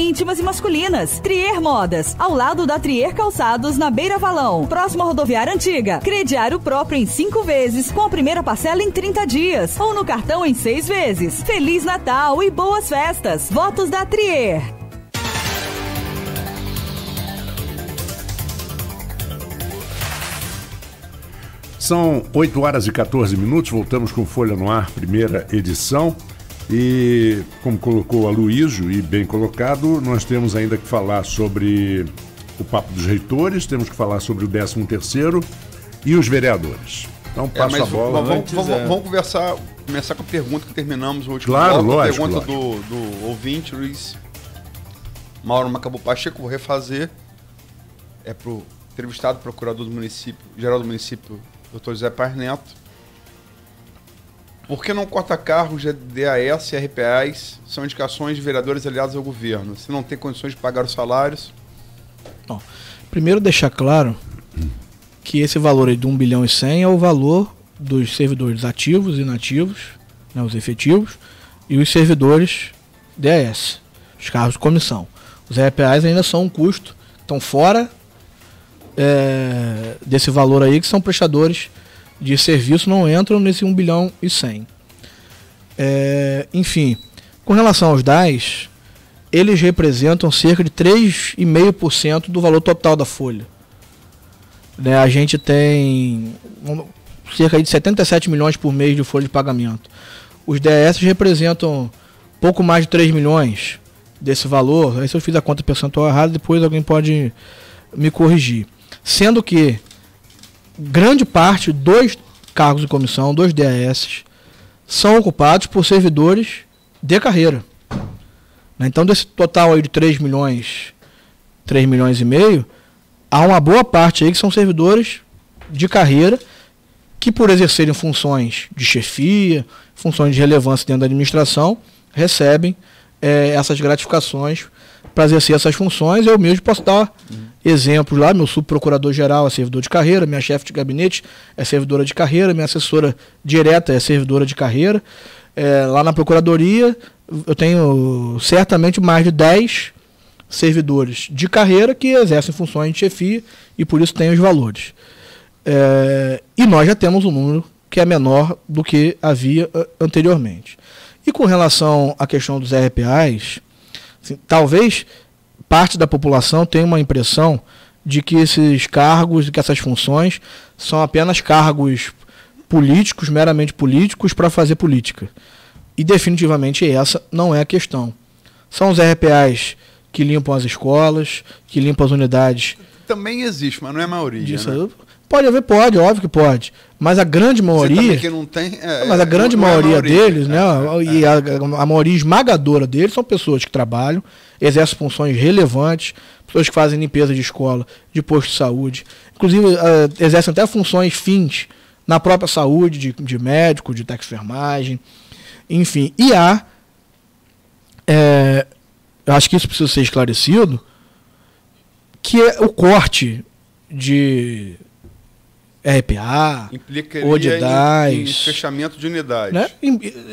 íntimas e masculinas. Trier Modas, ao lado da Trier Calçados, na Beira Valão. Próxima rodoviária antiga. Crediário próprio em cinco vezes, com a primeira parcela em 30 dias. Ou no cartão em seis vezes. Feliz Natal e boas festas. Votos da Trier. São 8 horas e 14 minutos, voltamos com Folha no Ar, primeira edição. E, como colocou a Luísio, e bem colocado, nós temos ainda que falar sobre o Papo dos Reitores, temos que falar sobre o 13 terceiro e os vereadores. Então, é, passa é, a bola. Vamos, né? antes, vamos, é. vamos, conversar, começar com a pergunta que terminamos o último Claro, bloco, lógico. A pergunta lógico. Do, do ouvinte, Luiz Mauro Macabu Pacheco, vou refazer. É pro entrevistado procurador do município, geral do município, doutor José Paz Neto por que não corta carros, DAS e RPAs são indicações de vereadores aliados ao governo? Se não tem condições de pagar os salários? Bom, primeiro deixar claro que esse valor aí de 1 bilhão e 100 é o valor dos servidores ativos e inativos, né, os efetivos, e os servidores DAS, os carros de comissão. Os RPAs ainda são um custo, estão fora é, desse valor aí, que são prestadores de serviço não entram nesse 1 bilhão e 100. É, enfim, com relação aos DAS, eles representam cerca de 3,5% do valor total da folha. Né, a gente tem cerca de 77 milhões por mês de folha de pagamento. Os DS representam pouco mais de 3 milhões desse valor. Aí se eu fiz a conta percentual errada, depois alguém pode me corrigir. Sendo que grande parte, dois cargos de comissão, dois DAS, são ocupados por servidores de carreira. Né? Então, desse total aí de 3 milhões, 3 milhões e meio, há uma boa parte aí que são servidores de carreira que, por exercerem funções de chefia, funções de relevância dentro da administração, recebem é, essas gratificações para exercer essas funções. Eu mesmo posso dar uhum. exemplos lá. Meu subprocurador-geral é servidor de carreira, minha chefe de gabinete é servidora de carreira, minha assessora direta é servidora de carreira. É, lá na procuradoria, eu tenho certamente mais de 10 servidores de carreira que exercem funções de chefia e por isso têm os valores. É, e nós já temos um número que é menor do que havia anteriormente. E com relação à questão dos RPAs, assim, talvez parte da população tenha uma impressão de que esses cargos, de que essas funções são apenas cargos políticos, meramente políticos, para fazer política. E definitivamente essa não é a questão. São os RPAs que limpam as escolas, que limpam as unidades. Também existe, mas não é a maioria. Disso, né? Pode haver, pode, óbvio que pode. Mas a grande maioria. que não tem, é, mas a grande não, maioria, é a maioria, deles, né? Né, é, né? e é. a, a, maioria esmagadora deles são pessoas que trabalham, exercem funções relevantes, pessoas que fazem limpeza de escola, de posto de saúde. Inclusive, uh, exercem até funções fins na própria saúde, de, de médico, de taxifermagem, enfim. E há. É, eu acho que isso precisa ser esclarecido, que é o corte de RPA, implicaria em, em, fechamento de unidades. Né?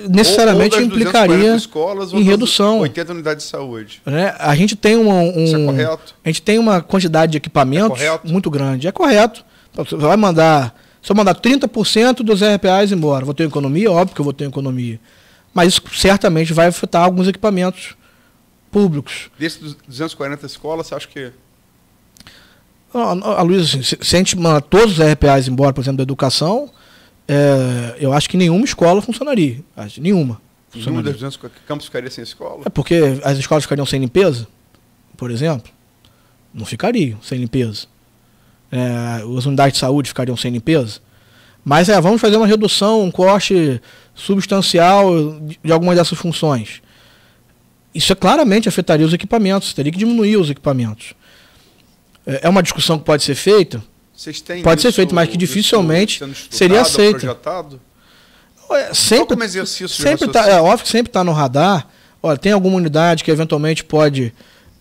necessariamente ou, ou implicaria escolas, em redução. 80 unidades de saúde. Né? A gente tem uma, um, é a gente tem uma quantidade de equipamentos é muito grande. É correto. Então, você vai mandar, só mandar 30% dos RPAs embora. Vou ter economia? Óbvio que eu vou ter economia. Mas isso certamente vai afetar alguns equipamentos públicos. Desses 240 escolas, você acha que a Luísa, assim, se a gente mandar todos os RPAs embora, por exemplo, da educação, é, eu acho que nenhuma escola funcionaria. Acho, nenhuma. Nenhuma das 200 campos ficaria sem escola? É porque as escolas ficariam sem limpeza, por exemplo. Não ficariam sem limpeza. É, as unidades de saúde ficariam sem limpeza. Mas é, vamos fazer uma redução, um corte substancial de algumas dessas funções. Isso é, claramente afetaria os equipamentos, teria que diminuir os equipamentos. É, é uma discussão que pode ser feita? pode ser feita, mas que dificilmente seria aceita. Projetado? Sempre, como exercício sempre tá, é óbvio que sempre está no radar. Olha, tem alguma unidade que eventualmente pode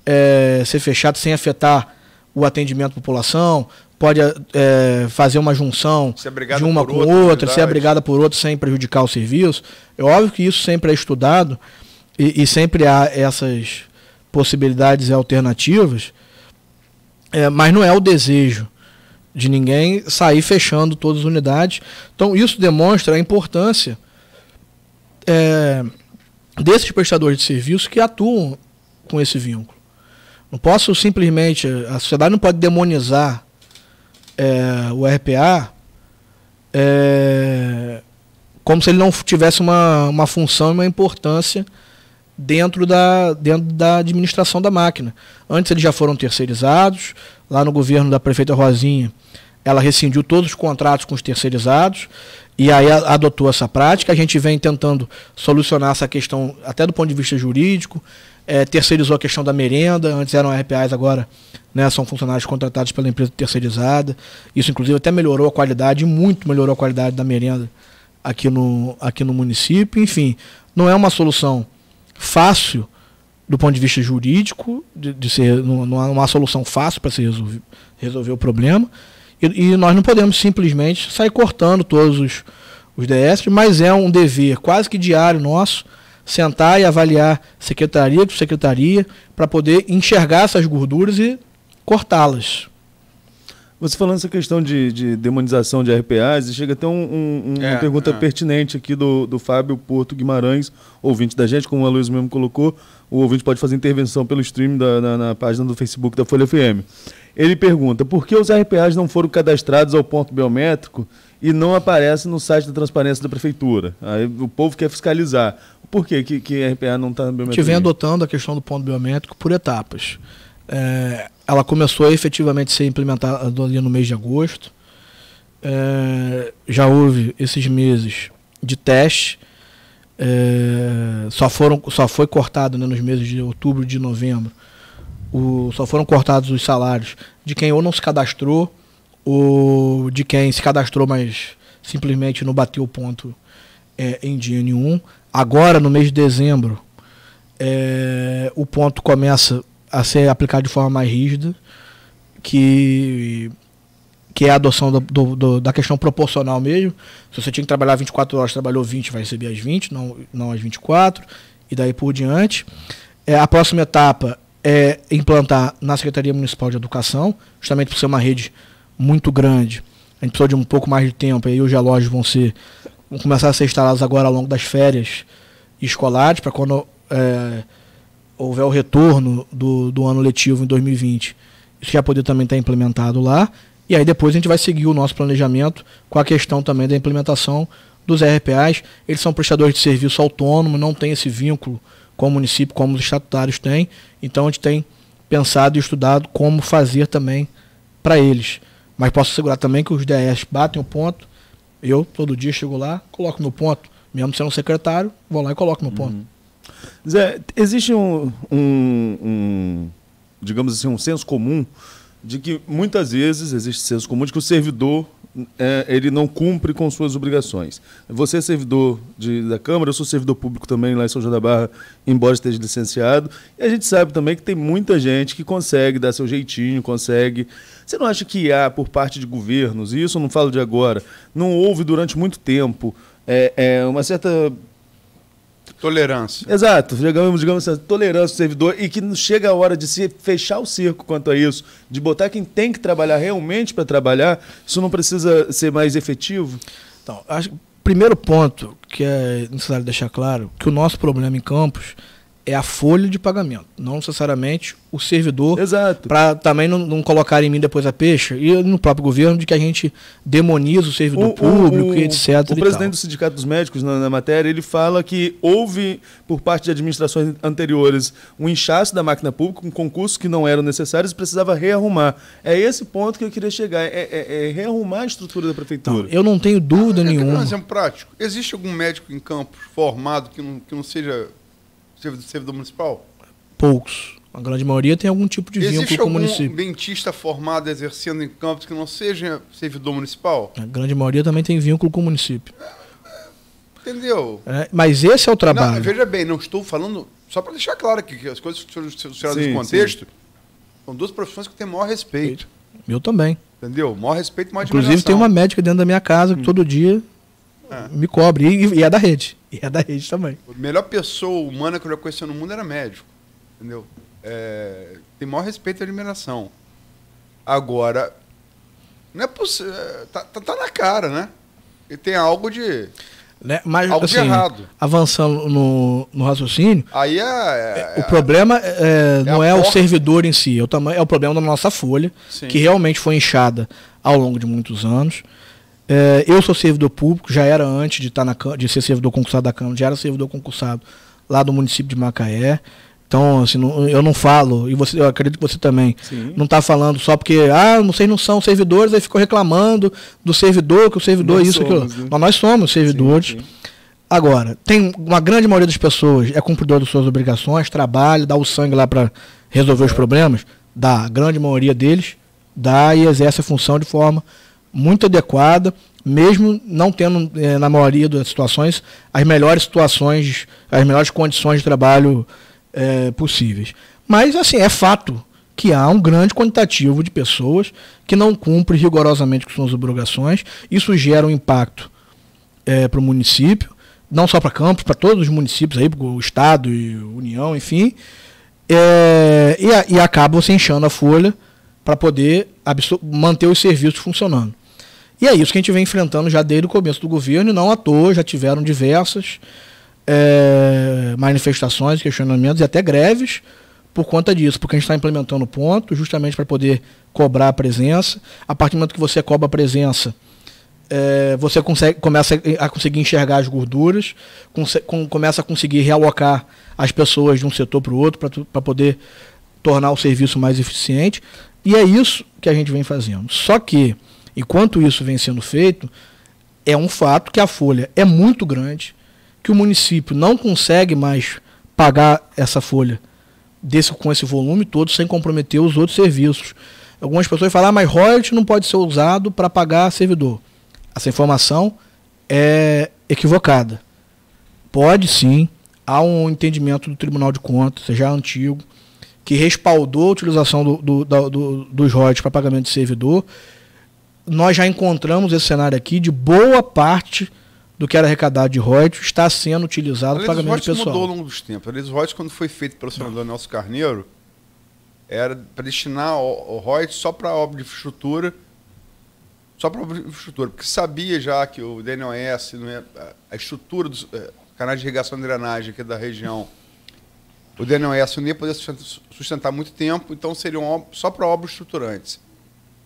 é, ser fechada sem afetar o atendimento à população, pode é, fazer uma junção é de uma com outra, outra ser abrigada por outra sem prejudicar o serviço. É óbvio que isso sempre é estudado e, e sempre há essas possibilidades e alternativas, é, mas não é o desejo de ninguém sair fechando todas as unidades. Então, isso demonstra a importância é, desses prestadores de serviço que atuam com esse vínculo. Não posso simplesmente, a sociedade não pode demonizar é, o RPA é, como se ele não tivesse uma, uma função e uma importância dentro da, dentro da administração da máquina. Antes eles já foram terceirizados, lá no governo da prefeita Rosinha, ela rescindiu todos os contratos com os terceirizados e aí adotou essa prática. A gente vem tentando solucionar essa questão até do ponto de vista jurídico, é, terceirizou a questão da merenda, antes eram RPAs, agora né, são funcionários contratados pela empresa terceirizada. Isso, inclusive, até melhorou a qualidade, muito melhorou a qualidade da merenda aqui no, aqui no município. Enfim, não é uma solução fácil do ponto de vista jurídico, de, de ser não há uma solução fácil para se resolver, resolver o problema. E, e, nós não podemos simplesmente sair cortando todos os, os DS, mas é um dever quase que diário nosso sentar e avaliar secretaria por secretaria para poder enxergar essas gorduras e cortá-las. Você falando essa questão de, de demonização de RPAs, chega até um, um, uma é, pergunta é. pertinente aqui do, do Fábio Porto Guimarães, ouvinte da gente, como a Luiz mesmo colocou, o ouvinte pode fazer intervenção pelo stream da, na, na página do Facebook da Folha FM. Ele pergunta, por que os RPAs não foram cadastrados ao ponto biométrico e não aparece no site da transparência da prefeitura. Aí o povo quer fiscalizar. Por que, que RPA não está biométrico? A gente vem adotando a questão do ponto biométrico por etapas. É, ela começou a efetivamente a ser implementada ali no mês de agosto. É, já houve esses meses de teste. É, só, foram, só foi cortado né, nos meses de outubro e de novembro. O, só foram cortados os salários de quem ou não se cadastrou, ou de quem se cadastrou, mas simplesmente não bateu o ponto é, em dia nenhum. Agora, no mês de dezembro, é, o ponto começa a ser aplicado de forma mais rígida, que, que é a adoção do, do, do, da questão proporcional mesmo. Se você tinha que trabalhar 24 horas, trabalhou 20, vai receber as 20, não, não as 24, e daí por diante. É, a próxima etapa é implantar na Secretaria Municipal de Educação, justamente por ser uma rede muito grande. A gente precisa de um pouco mais de tempo, e aí os relógios vão ser vão começar a ser instalados agora ao longo das férias escolares, para quando é, houver o retorno do, do ano letivo em 2020, isso já poder também estar tá implementado lá. E aí depois a gente vai seguir o nosso planejamento com a questão também da implementação dos RPAs. Eles são prestadores de serviço autônomo, não tem esse vínculo com o município, como os estatutários têm. Então a gente tem pensado e estudado como fazer também para eles. Mas posso assegurar também que os DES batem o ponto. Eu, todo dia, chego lá, coloco meu ponto. Mesmo sendo secretário, vou lá e coloco meu uhum. ponto. Zé, existe um, um, um, digamos assim, um senso comum de que muitas vezes existe senso comum de que o servidor é, ele não cumpre com suas obrigações. Você é servidor de, da Câmara, eu sou servidor público também lá em São João da Barra, embora esteja licenciado. E a gente sabe também que tem muita gente que consegue dar seu jeitinho, consegue. Você não acha que há, por parte de governos, e isso eu não falo de agora, não houve durante muito tempo, é, é uma certa Tolerância. Exato, digamos, digamos assim, tolerância do servidor e que não chega a hora de se fechar o circo quanto a isso, de botar quem tem que trabalhar realmente para trabalhar, isso não precisa ser mais efetivo? Então, acho, primeiro ponto que é necessário deixar claro, que o nosso problema em campos é a folha de pagamento, não necessariamente o servidor. Exato. Para também não, não, colocar em mim depois a peixe e no próprio governo de que a gente demoniza o servidor o, público, o, e etc. O e presidente tal. do Sindicato dos Médicos, na, na, matéria, ele fala que houve, por parte de administrações anteriores, um inchaço da máquina pública, um concurso que não eram necessários e precisava rearrumar. É esse ponto que eu queria chegar, é, é, é rearrumar a estrutura da prefeitura. eu não tenho dúvida ah, nenhuma. Um exemplo prático. Existe algum médico em campo formado que não, que não seja servidor municipal? Poucos. A grande maioria tem algum tipo de vínculo com o município. dentista formado exercendo em campos que não seja servidor municipal? A grande maioria também tem vínculo com o município. Entendeu? É, mas esse é o trabalho. Não, veja bem, não estou falando. Só para deixar claro aqui, que as coisas tiradas do contexto, sim. são duas profissões que têm maior respeito. Eu também. Entendeu? Maior respeito, maior Inclusive, tem uma médica dentro da minha casa que hum. todo dia é. me cobre. E, e é da rede. E é da rede também. A melhor pessoa humana que eu já conheci no mundo era médico. Entendeu? É, tem maior respeito e admiração. Agora, não é possível. É, tá, tá, tá, na cara, né? E tem algo de. Né? Mas, algo assim, de errado. Avançando no, no raciocínio. Aí é, é, é o problema é, é, não é, o servidor em si, é o, é o problema da nossa folha, Sim. que realmente foi inchada ao longo de muitos anos. É, eu sou servidor público, já era antes de, estar tá na, de ser servidor concursado da Câmara, já era servidor concursado lá do município de Macaé. Então, assim, não, eu não falo, e você, eu acredito que você também, Sim. não está falando só porque, ah, vocês não são servidores, aí ficou reclamando do servidor, que o servidor nós isso, somos, aquilo. Né? Mas nós somos servidores. Sim, Agora, tem uma grande maioria das pessoas é cumpridor das suas obrigações, trabalha, dá o sangue lá para resolver é. os problemas, dá. A grande maioria deles dá e exerce a função de forma muito adequada, mesmo não tendo, eh, na maioria das situações, as melhores situações, as melhores condições de trabalho é, possíveis. Mas, assim, é fato que há um grande quantitativo de pessoas que não cumprem rigorosamente com suas obrigações. Isso gera um impacto é, para o município, não só para Campos, para todos os municípios, aí, o Estado e União, enfim. É, e, e acaba você enchendo a folha para poder manter os serviços funcionando. E é isso que a gente vem enfrentando já desde o começo do governo, e não à toa, já tiveram diversas é, manifestações, questionamentos e até greves por conta disso, porque a gente está implementando o ponto, justamente para poder cobrar a presença. A partir do momento que você cobra a presença, é, você consegue, começa a conseguir enxergar as gorduras, com, começa a conseguir realocar as pessoas de um setor para o outro para poder tornar o serviço mais eficiente. E é isso que a gente vem fazendo. Só que Enquanto isso vem sendo feito, é um fato que a folha é muito grande, que o município não consegue mais pagar essa folha desse, com esse volume todo sem comprometer os outros serviços. Algumas pessoas falam, ah, mas royalties não pode ser usado para pagar servidor. Essa informação é equivocada. Pode sim, há um entendimento do Tribunal de Contas, já antigo, que respaldou a utilização do, do, do, dos royalties para pagamento de servidor nós já encontramos esse cenário aqui de boa parte do que era arrecadado de royalties está sendo utilizado para pagamento pessoal. mudou ao longo dos tempos. A lei dos royalties, quando foi feito pelo senador Nelson Carneiro, era para destinar o, o royalties só para obra de infraestrutura, só para obra de infraestrutura, porque sabia já que o DNOS, é, a estrutura dos é, canais de irrigação e drenagem aqui da região, o DNOS não ia poder sustentar muito tempo, então seriam só para obras estruturantes.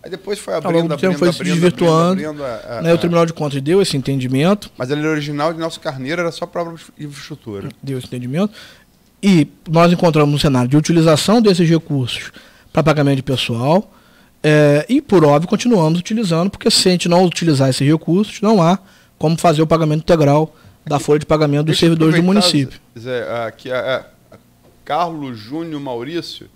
Aí depois foi abrindo, Ao longo do tempo foi abrindo, se desvirtuando. Abrindo, abrindo, a, a, né, O é. Tribunal de Contas deu esse entendimento. Mas a lei original de nosso Carneiro era só para infraestrutura. Deu esse entendimento. E nós encontramos um cenário de utilização desses recursos para pagamento de pessoal. É, e, por óbvio, continuamos utilizando, porque se a gente não utilizar esses recursos, não há como fazer o pagamento integral da folha de pagamento dos servidores do município. Zé, aqui, é, é Carlos Júnior Maurício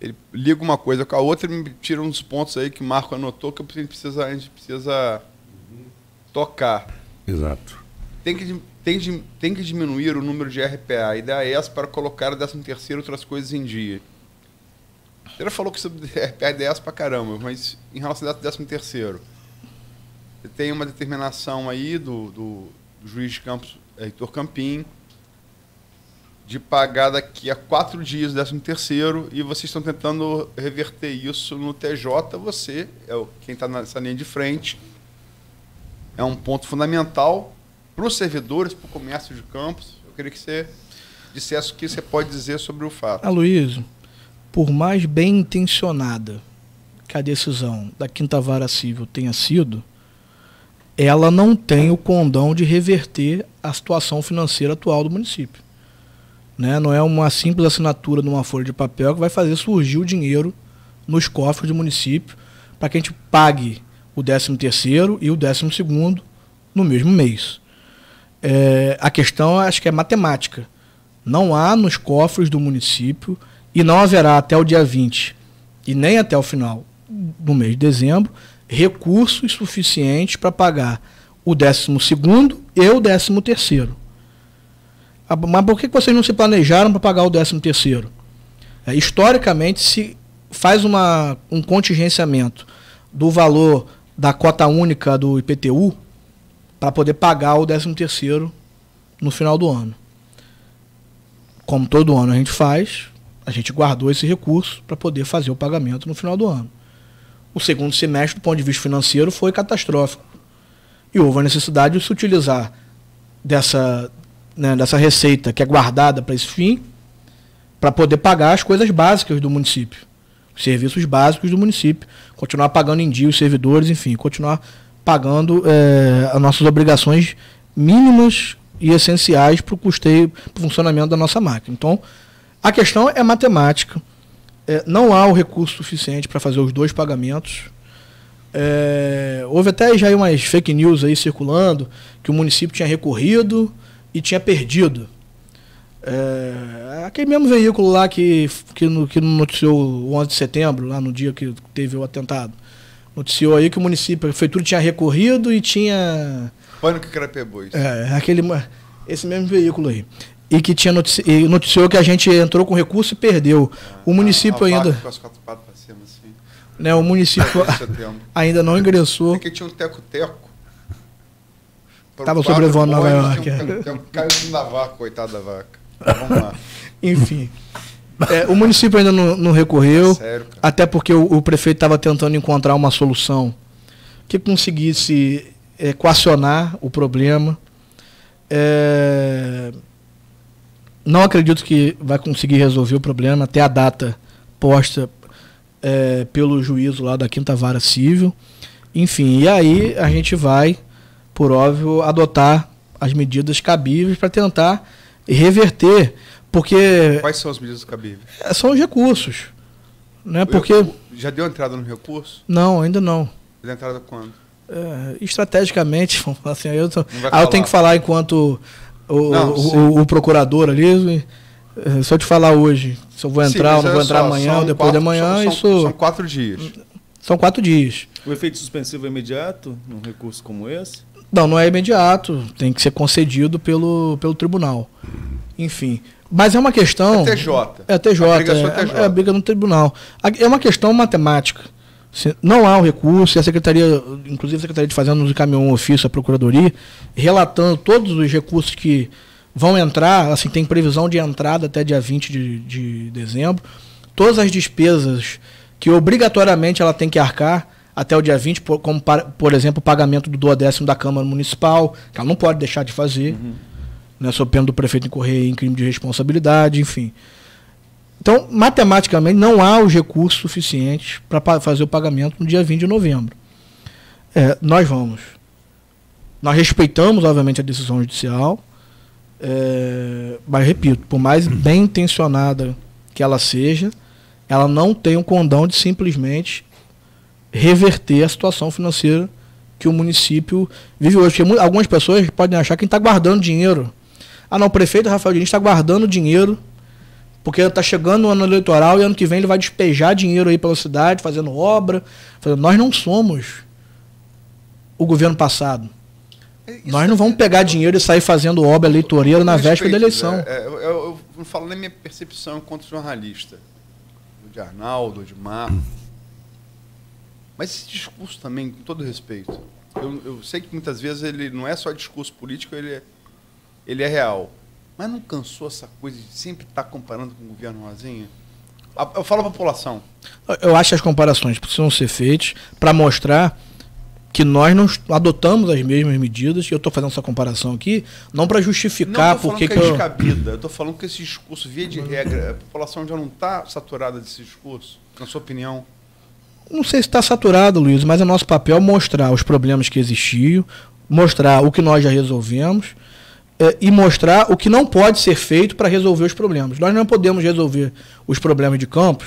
ele liga uma coisa com a outra e me tira uns pontos aí que o Marco anotou que a gente precisa, a gente precisa tocar. Exato. Tem que, tem, tem que diminuir o número de RPA e da é ES para colocar o 13 terceiro outras coisas em dia. Você já falou que sobre RPA e da ES pra caramba, mas em relação ao 13 terceiro, tem uma determinação aí do, do, do juiz de Campos, Heitor Campim, de pagar daqui a quatro dias o décimo terceiro e vocês estão tentando reverter isso no TJ, você é quem está nessa linha de frente é um ponto fundamental para os servidores, para o comércio de campos. Eu queria que você dissesse o que você pode dizer sobre o fato. Aloysio, por mais bem intencionada que a decisão da Quinta Vara Civil tenha sido, ela não tem o condão de reverter a situação financeira atual do município. Né? Não é uma simples assinatura numa folha de papel que vai fazer surgir o dinheiro nos cofres do município para que a gente pague o 13 terceiro e o 12 segundo no mesmo mês. É, a questão acho que é matemática. Não há nos cofres do município e não haverá até o dia 20 e nem até o final do mês de dezembro recursos suficientes para pagar o 12 segundo e o 13 terceiro. Ah, mas por que vocês não se planejaram para pagar o 13 terceiro? É, historicamente, se faz uma, um contingenciamento do valor da cota única do IPTU para poder pagar o 13 terceiro no final do ano. Como todo ano a gente faz, a gente guardou esse recurso para poder fazer o pagamento no final do ano. O segundo semestre, do ponto de vista financeiro, foi catastrófico. E houve a necessidade de se utilizar dessa, né, dessa receita que é guardada para esse fim, para poder pagar as coisas básicas do município, os serviços básicos do município, continuar pagando em dia os servidores, enfim, continuar pagando é, as nossas obrigações mínimas e essenciais para o custeio, para o funcionamento da nossa máquina. Então, a questão é matemática. É, não há o recurso suficiente para fazer os dois pagamentos. É, houve até já umas fake news aí circulando que o município tinha recorrido e tinha perdido. É, aquele mesmo veículo lá que, que, no, que noticiou o 11 de setembro, lá no dia que teve o atentado. Noticiou aí que o município, a prefeitura tinha recorrido e tinha. Pânico Crapebu, É, aquele, esse mesmo veículo aí. E que tinha notici, e noticiou que a gente entrou com recurso e perdeu. o ah, município a, a ainda. quatro cima, assim. Né, o município é ainda não ingressou. Porque é tinha um teco-teco Tava sobrevoando Nova York. Um, tem um caio na vaca, coitado da vaca. Vamos lá. Enfim. É, o município ainda não, não recorreu, é sério, até porque o, o prefeito estava tentando encontrar uma solução que conseguisse é, equacionar o problema. É, não acredito que vai conseguir resolver o problema até a data posta é, pelo juízo lá da Quinta Vara Civil. Enfim, e aí a gente vai por óbvio, adotar as medidas cabíveis para tentar reverter, porque... Quais são as medidas cabíveis? É, são os recursos, né? Porque... já deu entrada no recurso? Não, ainda não. Deu entrada quando? É, estrategicamente, vamos falar assim, eu, tô... eu tenho que falar enquanto o, não, o, o, procurador ali... É, se eu te falar hoje, se eu vou entrar ou não vou é entrar só, amanhã ou depois quatro, de amanhã, são, isso. São quatro dias. São quatro dias. O efeito suspensivo é imediato num recurso como esse? Não, não é imediato, tem que ser concedido pelo, pelo tribunal. Enfim. Mas é uma questão. É TJ. É TJ. A é, é, é a briga no tribunal. É uma questão matemática. Não há um recurso, e a Secretaria, inclusive a Secretaria de Fazenda, nos encaminhou um ofício à Procuradoria, relatando todos os recursos que vão entrar, assim, tem previsão de entrada até dia 20 de, de dezembro, todas as despesas que obrigatoriamente ela tem que arcar, até o dia 20, por, como, para, por exemplo, o pagamento do décimo da Câmara Municipal, que ela não pode deixar de fazer, uhum. né, sob pena do prefeito incorrer em crime de responsabilidade, enfim. Então, matematicamente, não há os recursos suficientes para fazer o pagamento no dia 20 de novembro. É, nós vamos. Nós respeitamos, obviamente, a decisão judicial, é, mas repito, por mais bem intencionada que ela seja, ela não tem um condão de simplesmente reverter a situação financeira que o município vive hoje. Porque algumas pessoas podem achar que está guardando dinheiro. Ah, não, o prefeito Rafael Diniz está guardando dinheiro porque está chegando o ano eleitoral e ano que vem ele vai despejar dinheiro aí pela cidade, fazendo obra. Fazendo... Nós não somos o governo passado. É, isso Nós é não vamos pegar dinheiro e sair fazendo obra eleitoreira na véspera da eleição. É, é, eu, eu, falo nem é minha percepção enquanto jornalista, de Arnaldo, de Marco mas esse discurso também, com todo respeito, eu, eu, sei que muitas vezes ele não é só discurso político, ele é, ele é real. Mas não cansou essa coisa de sempre estar tá comparando com o governo Rosinha? Eu falo a população. Eu acho que as comparações precisam ser feitas para mostrar que nós não adotamos as mesmas medidas, e eu estou fazendo essa comparação aqui, não para justificar não, porque falando que é descabida. Eu estou falando que esse discurso, via de regra, a população já não está saturada desse discurso, na sua opinião não sei se está saturado, Luiz, mas é nosso papel mostrar os problemas que existiam, mostrar o que nós já resolvemos é, e mostrar o que não pode ser feito para resolver os problemas. Nós não podemos resolver os problemas de campos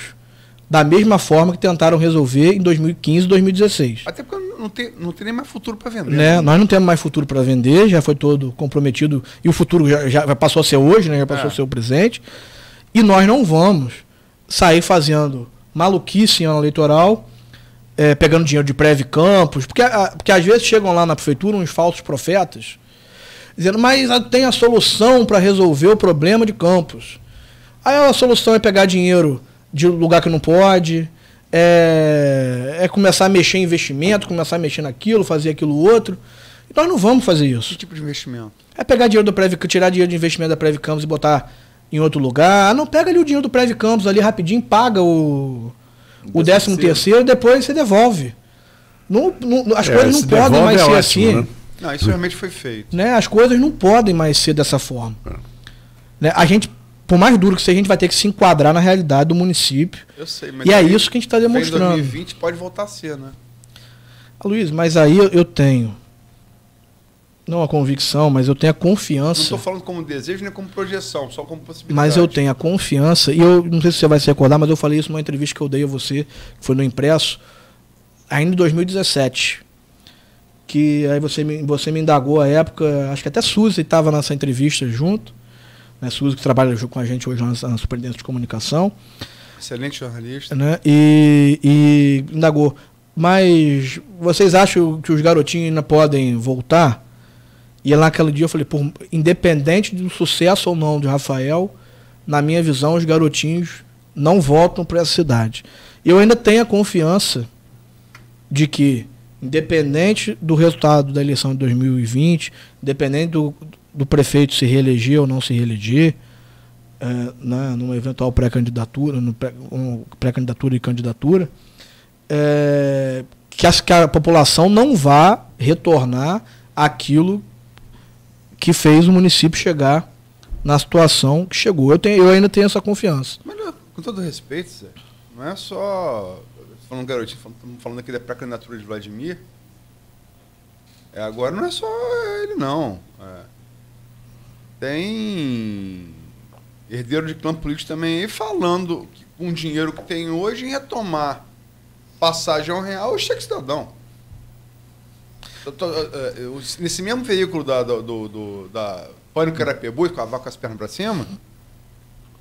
da mesma forma que tentaram resolver em 2015 e 2016. Até porque não tem, não tem nem mais futuro para vender. Né? né? Nós não temos mais futuro para vender, já foi todo comprometido e o futuro já, já passou a ser hoje, né? já passou é. a ser o presente. E nós não vamos sair fazendo maluquice em ano eleitoral é, pegando dinheiro de Preve Campos, porque, porque às vezes chegam lá na prefeitura uns falsos profetas, dizendo, mas tem a solução para resolver o problema de Campos. Aí a solução é pegar dinheiro de lugar que não pode, é, é começar a mexer em investimento, começar a mexer naquilo, fazer aquilo outro. E nós não vamos fazer isso. Que tipo de investimento? É pegar dinheiro do Preve, tirar dinheiro de investimento da Preve Campos e botar em outro lugar. Ah, não, pega ali o dinheiro do Preve Campos ali rapidinho, paga o o décimo terceiro, depois você devolve. Não, não, as é, coisas não podem mais é ser ótimo, assim. Né? Não, isso realmente foi feito. Né? As coisas não podem mais ser dessa forma. É. Né? A gente, por mais duro que seja, a gente vai ter que se enquadrar na realidade do município. Eu sei, mas e é isso que a gente está demonstrando. Em 2020 pode voltar a ser, né? Ah, Luiz, mas aí eu tenho não a convicção, mas eu tenho a confiança. Não estou falando como desejo nem como projeção, só como possibilidade. Mas eu tenho a confiança, e eu não sei se você vai se recordar, mas eu falei isso numa entrevista que eu dei a você, que foi no impresso, ainda em 2017. Que aí você me, você me indagou a época, acho que até Suzy estava nessa entrevista junto, né? Suzy que trabalha com a gente hoje na, na Superintendência de Comunicação. Excelente jornalista. Né? E, e indagou. Mas vocês acham que os garotinhos ainda podem voltar? E lá dia eu falei, por, independente do sucesso ou não de Rafael, na minha visão, os garotinhos não voltam para essa cidade. Eu ainda tenho a confiança de que, independente do resultado da eleição de 2020, independente do, do prefeito se reeleger ou não se reeleger, é, né, numa eventual pré-candidatura, pré-candidatura e candidatura, é, que, que a população não vá retornar aquilo que fez o município chegar na situação que chegou. Eu, tenho, eu ainda tenho essa confiança. Mas com todo respeito, Zé, não é só. Falando garotinho, estamos falando aqui da pré-candidatura de Vladimir. É, agora não é só ele, não. É. Tem herdeiro de clã político também aí falando que com o dinheiro que tem hoje, em retomar passagem ao real, o cheque cidadão uh, uh, nesse mesmo veículo da, do, do, do da Pânico Carapebu, com a vaca com as pernas para cima,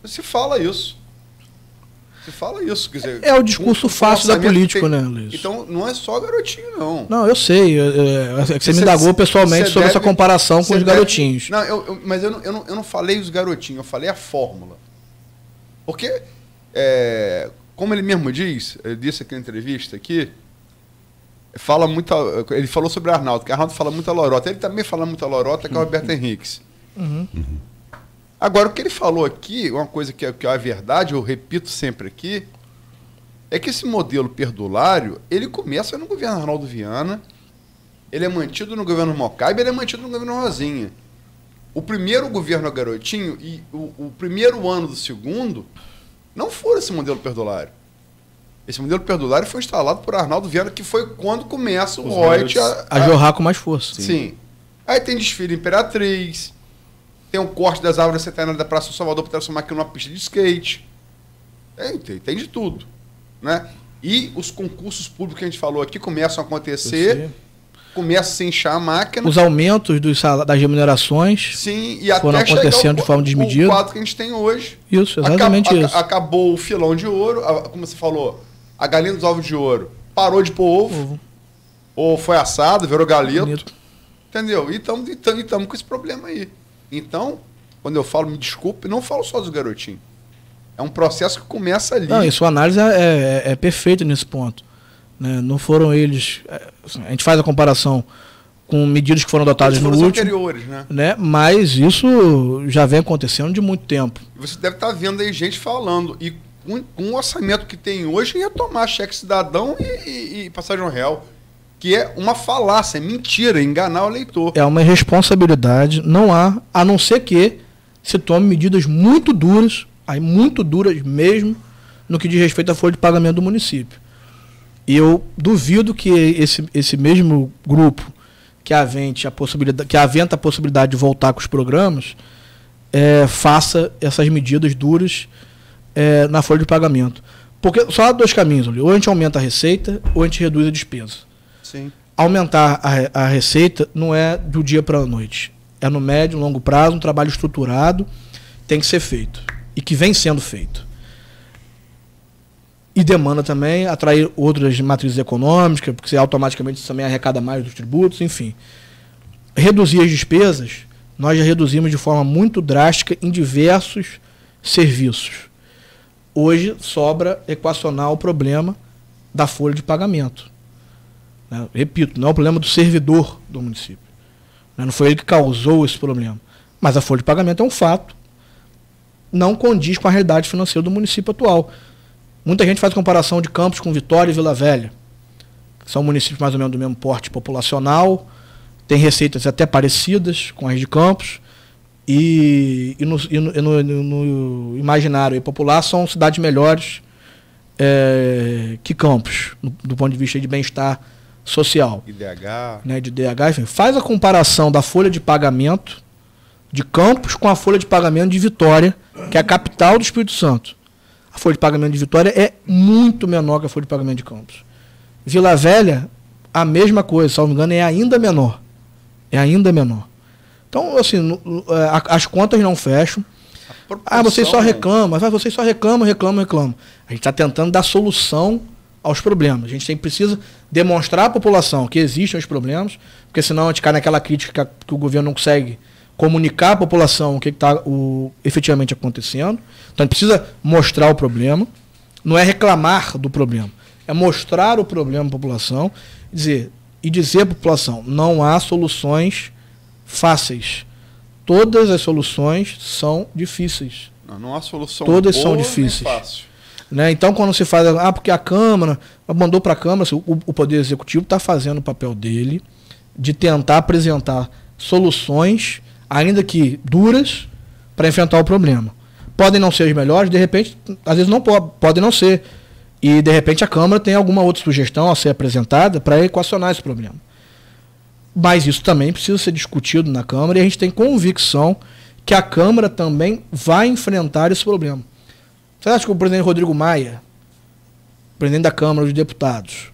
se fala isso. Se fala isso. Quer dizer, é, é o discurso um, fácil da política tem... né, Luiz? Então, não é só garotinho, não. Não, eu sei. É, é, você, me indagou pessoalmente sobre deve, essa comparação com os garotinhos. Deve, eu mas não, eu não, eu, não, falei os garotinhos, eu falei a fórmula. Porque, é, como ele mesmo diz, eu disse aqui na entrevista aqui, fala muito. Ele falou sobre Arnaldo, que Arnaldo fala muito a lorota. Ele também fala muito a lorota, que é o Roberto uhum. Henriques. Uhum. uhum. Agora, o que ele falou aqui, uma coisa que é, que é a verdade, eu repito sempre aqui, é que esse modelo perdulário, ele começa no governo Arnaldo Viana, ele é mantido no governo Mocaiba, ele é mantido no governo Rosinha. O primeiro governo Garotinho e o, o primeiro ano do segundo não foram esse modelo perdulário. Esse modelo perdulário foi instalado por Arnaldo Viana, que foi quando começa o Reut a, a, a jorrar com mais força. Sim. sim. Aí tem desfile Imperatriz, tem um corte das árvores centenárias da Praça do Salvador para transformar aquilo numa pista de skate. É, tem, tem, tem, de tudo. Né? E os concursos públicos que a gente falou aqui começam a acontecer começa a se inchar a máquina. Os aumentos dos, das remunerações Sim, e foram até acontecendo o, de forma desmedida. O quadro que a gente tem hoje. Isso, exatamente isso. acabou o filão de ouro, como você falou, a galinha dos ovos de ouro parou de pôr ovo, ovo. ou foi assado, virou galeto. Bonito. Entendeu? E estamos com esse problema aí. Então, quando eu falo me desculpe, não falo só dos garotinhos. É um processo que começa ali. Não, e sua análise é, é, é perfeita nesse ponto. Né? Não foram eles. É, assim, a gente faz a comparação com medidas que foram adotadas foram no último. Né? né? Mas isso já vem acontecendo de muito tempo. Você deve estar tá vendo aí gente falando. E com, com o orçamento que tem hoje, ia tomar cheque cidadão e, e, e passagem real. Que é uma falácia, é mentira, enganar o eleitor. É uma irresponsabilidade, não há, a não ser que se tome medidas muito duras, aí muito duras mesmo, no que diz respeito à folha de pagamento do município. E eu duvido que esse, esse mesmo grupo que avente a possibilidade, que aventa a possibilidade de voltar com os programas, é, faça essas medidas duras é, na folha de pagamento. Porque só há dois caminhos, ou a gente aumenta a receita ou a gente reduz a despesa. Sim. Aumentar a, a receita não é do dia para a noite. É no médio, longo prazo, um trabalho estruturado, tem que ser feito. E que vem sendo feito. E demanda também atrair outras matrizes econômicas, porque você automaticamente também arrecada mais dos tributos, enfim. Reduzir as despesas, nós já reduzimos de forma muito drástica em diversos serviços Hoje sobra equacionar o problema da folha de pagamento. Né? Repito, não é o problema do servidor do município. Né? Não foi ele que causou esse problema. Mas a folha de pagamento é um fato, não condiz com a realidade financeira do município atual. Muita gente faz comparação de Campos com Vitória e Vila Velha. São municípios mais ou menos do mesmo porte populacional, têm receitas até parecidas com as de Campos, e, e, no, e, no, no, no, imaginário popular são cidades melhores é, que Campos, do ponto de vista de bem-estar social. IDH. Né, de DH, enfim. Faz a comparação da folha de pagamento de Campos com a folha de pagamento de Vitória, que é a capital do Espírito Santo. A folha de pagamento de Vitória é muito menor que a folha de pagamento de Campos. Vila Velha, a mesma coisa, se não me engano, é ainda menor. É ainda menor. Então, assim, é, as contas não fecham. Ah, vocês só né? reclamam, ah, vocês só reclamam, reclamam, reclamam. A gente está tentando dar solução aos problemas. A gente tem, precisa demonstrar à população que existem os problemas, porque senão a gente cai naquela crítica que o governo não consegue comunicar à população o que está efetivamente acontecendo. Então a gente precisa mostrar o problema. Não é reclamar do problema, é mostrar o problema à população dizer, e dizer à população: não há soluções fáceis. Todas as soluções são difíceis. Não, não há solução Todas são difíceis. Né? Então, quando se faz, ah, porque a Câmara mandou para a Câmara, assim, o, o Poder Executivo está fazendo o papel dele de tentar apresentar soluções, ainda que duras, para enfrentar o problema. Podem não ser as melhores, de repente, às vezes não podem não ser. E de repente a Câmara tem alguma outra sugestão a ser apresentada para equacionar esse problema. Mas isso também precisa ser discutido na Câmara e a gente tem convicção que a Câmara também vai enfrentar esse problema. Você acha que o presidente Rodrigo Maia, presidente da Câmara dos Deputados,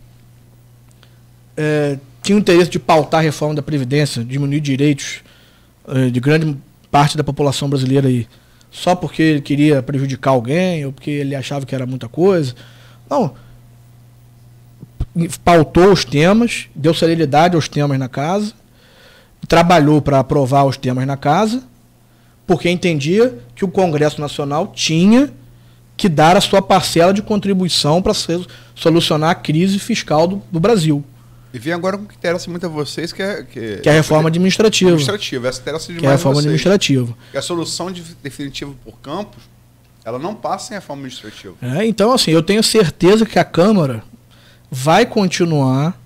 é, tinha o interesse de pautar a reforma da Previdência, diminuir direitos é, de grande parte da população brasileira aí, só porque ele queria prejudicar alguém ou porque ele achava que era muita coisa? Não pautou os temas, deu celeridade aos temas na casa, trabalhou para aprovar os temas na casa, porque entendia que o Congresso Nacional tinha que dar a sua parcela de contribuição para solucionar a crise fiscal do, do, Brasil. E vem agora o que interessa muito a vocês, que é... Que, é que é a reforma administrativa. Administrativa, essa interessa demais que é a reforma vocês. administrativa. Que a solução de, definitiva por campos, ela não passa em reforma administrativa. É, então, assim, eu tenho certeza que a Câmara, vai continuar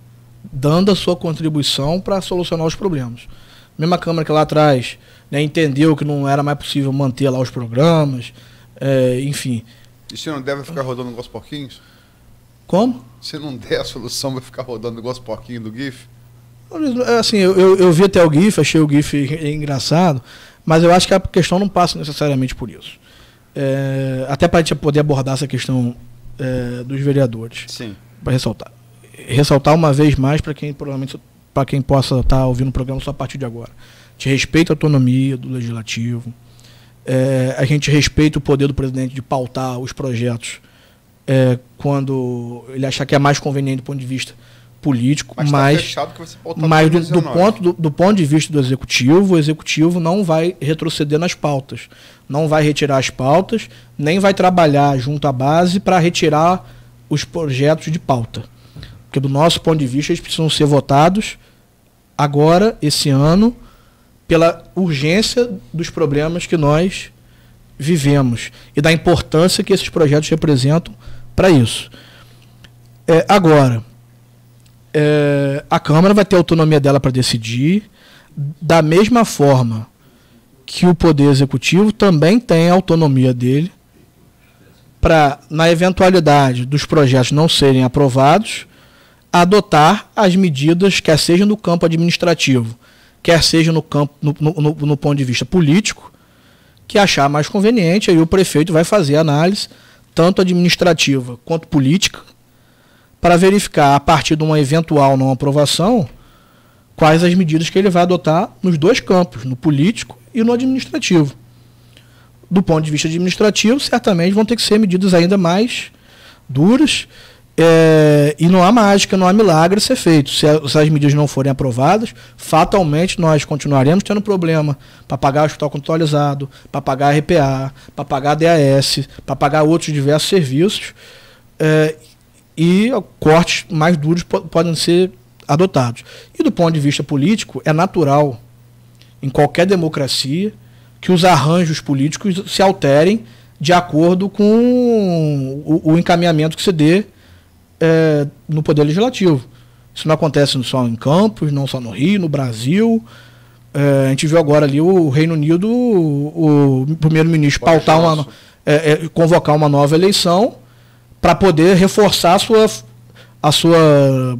dando a sua contribuição para solucionar os problemas. Mesma Câmara que lá atrás né, entendeu que não era mais possível manter lá os programas, é, enfim. E você não deve ficar rodando igual os porquinhos? Como? Se não der a solução, vai ficar rodando igual os porquinhos do GIF? É, assim, eu, eu, eu vi até o GIF, achei o GIF engraçado, mas eu acho que a questão não passa necessariamente por isso. É, até para a gente poder abordar essa questão é, dos vereadores. Sim para ressaltar. Ressaltar uma vez mais para quem provavelmente para quem possa estar tá ouvindo o programa só a partir de agora. A gente respeita a autonomia do legislativo. É, a gente respeita o poder do presidente de pautar os projetos é, quando ele achar que é mais conveniente do ponto de vista político, mas, mas, tá mas do, do, ponto, do, do, ponto de vista do executivo, o executivo não vai retroceder nas pautas, não vai retirar as pautas, nem vai trabalhar junto à base para retirar os projetos de pauta. Porque, do nosso ponto de vista, eles precisam ser votados agora, esse ano, pela urgência dos problemas que nós vivemos e da importância que esses projetos representam para isso. É, agora, é, a Câmara vai ter autonomia dela para decidir, da mesma forma que o Poder Executivo também tem a autonomia dele para, na eventualidade dos projetos não serem aprovados, adotar as medidas, quer seja no campo administrativo, quer seja no campo no, no, no ponto de vista político, que achar mais conveniente, aí o prefeito vai fazer análise, tanto administrativa quanto política, para verificar, a partir de uma eventual não aprovação, quais as medidas que ele vai adotar nos dois campos, no político e no administrativo do ponto de vista administrativo, certamente vão ter que ser medidas ainda mais duras. É, e não há mágica, não há milagre a ser feito. Se, se, as medidas não forem aprovadas, fatalmente nós continuaremos tendo problema para pagar o hospital controlizado, para pagar a RPA, para pagar a DAS, para pagar outros diversos serviços. É, e cortes mais duros podem ser adotados. E do ponto de vista político, é natural, em qualquer democracia, que os arranjos políticos se alterem de acordo com o, o encaminhamento que se dê é, no Poder Legislativo. Isso não acontece só em Campos, não só no Rio, no Brasil. É, a gente viu agora ali o Reino Unido, o, o primeiro-ministro pautar uma, é, é, convocar uma nova eleição para poder reforçar a sua, a sua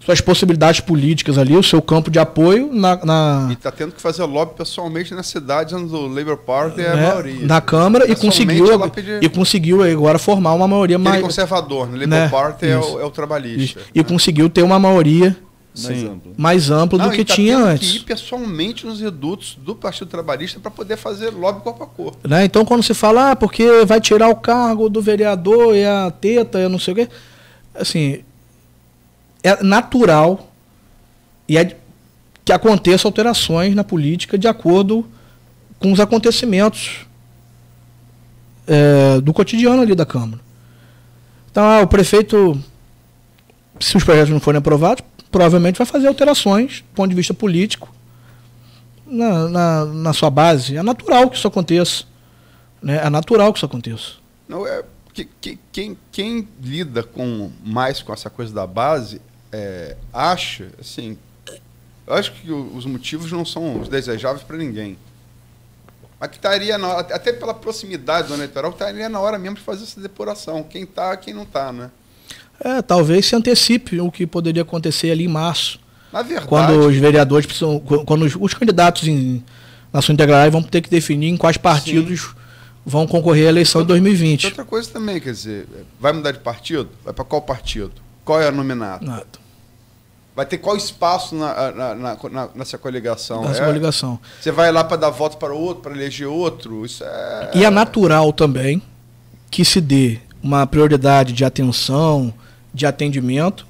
suas possibilidades políticas ali, o seu campo de apoio na. na... E está tendo que fazer lobby pessoalmente na cidade onde o Labour Party é né? a é, maioria. Na assim. Câmara e conseguiu, e conseguiu agora formar uma maioria mais. conservador, né? Labour né? Party é o, é o, trabalhista. Né? E conseguiu ter uma maioria. Mais ampla. Mais Não, do que tá tinha antes. Que ir pessoalmente nos redutos do Partido Trabalhista para poder fazer lobby corpo a corpo. Né? Então, quando se fala, ah, porque vai tirar o cargo do vereador e é a teta, eu é não sei o quê. Assim, é natural e é que aconteça alterações na política de acordo com os acontecimentos é, do cotidiano ali da Câmara. Então, ah, o prefeito, se os projetos não forem aprovados, provavelmente vai fazer alterações do ponto de vista político na, na, na sua base. É natural que isso aconteça. Né? É natural que isso aconteça. Não, é, que, que, quem, quem lida com mais com essa coisa da base é, acha, assim, acho que os motivos não são desejáveis para ninguém. Mas que estaria na até pela proximidade do eleitoral, estaria na hora mesmo de fazer essa depuração. Quem está, quem não está, né? É, talvez se antecipe o que poderia acontecer ali em março. Na verdade. Quando os vereadores precisam. Quando os, os candidatos em, na sua integralidade vão ter que definir em quais partidos sim. vão concorrer à eleição outra, de 2020. Outra coisa também, quer dizer, vai mudar de partido? Vai para qual partido? Qual é a nominata? Nada. Vai ter qual espaço na, na, na, na nessa coligação? Nessa é? coligação. Você vai lá para dar voto para outro, para eleger outro? Isso é... E é natural também que se dê uma prioridade de atenção, de atendimento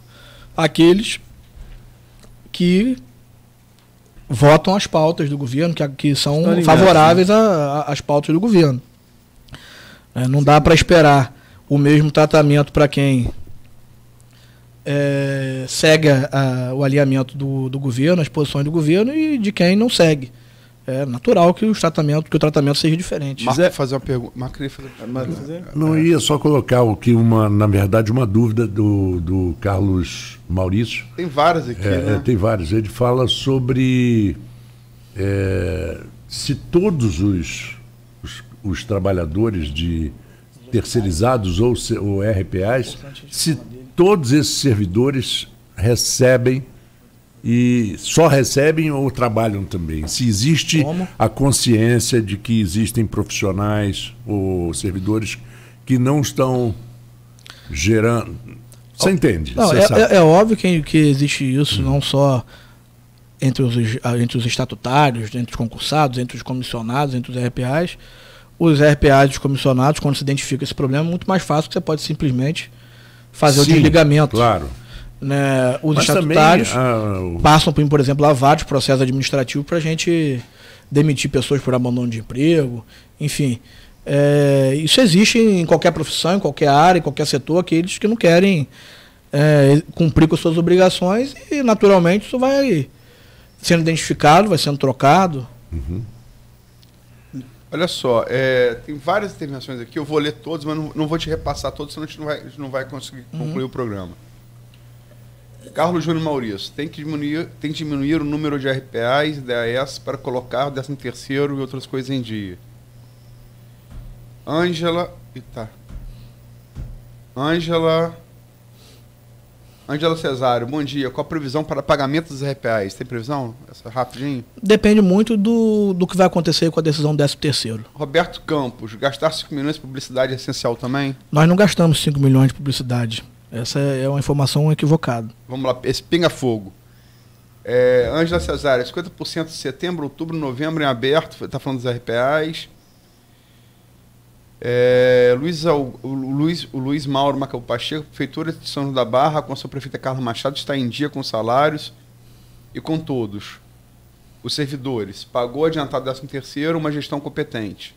àqueles que votam as pautas do governo, que, que são ligado, favoráveis né? às pautas do governo. É, não dá para esperar o mesmo tratamento para quem é, segue a, o alinhamento do, do, governo, as posições do governo e de quem não segue. É natural que, o tratamento, que o tratamento seja diferente. Marco, Zé, fazer uma pergunta. Ah, não, ia só colocar o que, uma, na verdade, uma dúvida do, do Carlos Maurício. Tem várias aqui, é, né? É, tem várias. Ele fala sobre é, se todos os, os, os trabalhadores de terceirizados ou, ou RPAs, se todos esses servidores recebem e só recebem ou trabalham também? Se existe Como? a consciência de que existem profissionais ou servidores que não estão gerando. Você entende? Não, é, é, é, óbvio que, que existe isso, hum. não só entre os, entre os estatutários, entre os concursados, entre os comissionados, entre os RPAs. Os RPAs e os comissionados, quando se identifica esse problema, é muito mais fácil que você pode simplesmente fazer Sim, o desligamento. Claro. Né, os Mas estatutários também, ah, passam por, por exemplo, vários processos administrativos para a gente demitir pessoas por abandono de emprego, enfim. É, isso existe em qualquer profissão, em qualquer área, em qualquer setor, aqueles que não querem é, cumprir com suas obrigações e naturalmente isso vai sendo identificado, vai sendo trocado. Uhum. Olha só, é, tem várias intervenções aqui, eu vou ler todas, mas não, não, vou te repassar todas, senão a gente não vai, gente não vai conseguir uhum. concluir uhum. o programa. Carlos Júnior Maurício, tem que, diminuir, tem que diminuir o número de RPAs e DAS para colocar o 13 terceiro e outras coisas em dia. Ângela. Eita. Tá. Ângela Angela Cesário, bom dia. Qual a previsão para pagamento dos RPAs? Tem previsão? Essa é rapidinho? Depende muito do, do que vai acontecer com a decisão do 13 Roberto Campos, gastar 5 milhões de publicidade é essencial também? Nós não gastamos 5 milhões de publicidade. Essa é uma informação equivocada. Vamos lá, esse pinga-fogo. Ângela é, Cesário, 50% de setembro, outubro, novembro em aberto, está falando dos RPAs. É, Luiz, o, Luiz, o Luiz Mauro Macau Pacheco, Prefeitura de São João da Barra, com a sua prefeita Carla Machado, está em dia com salários e com todos. Os servidores. Pagou adiantado 13 terceiro, uma gestão competente.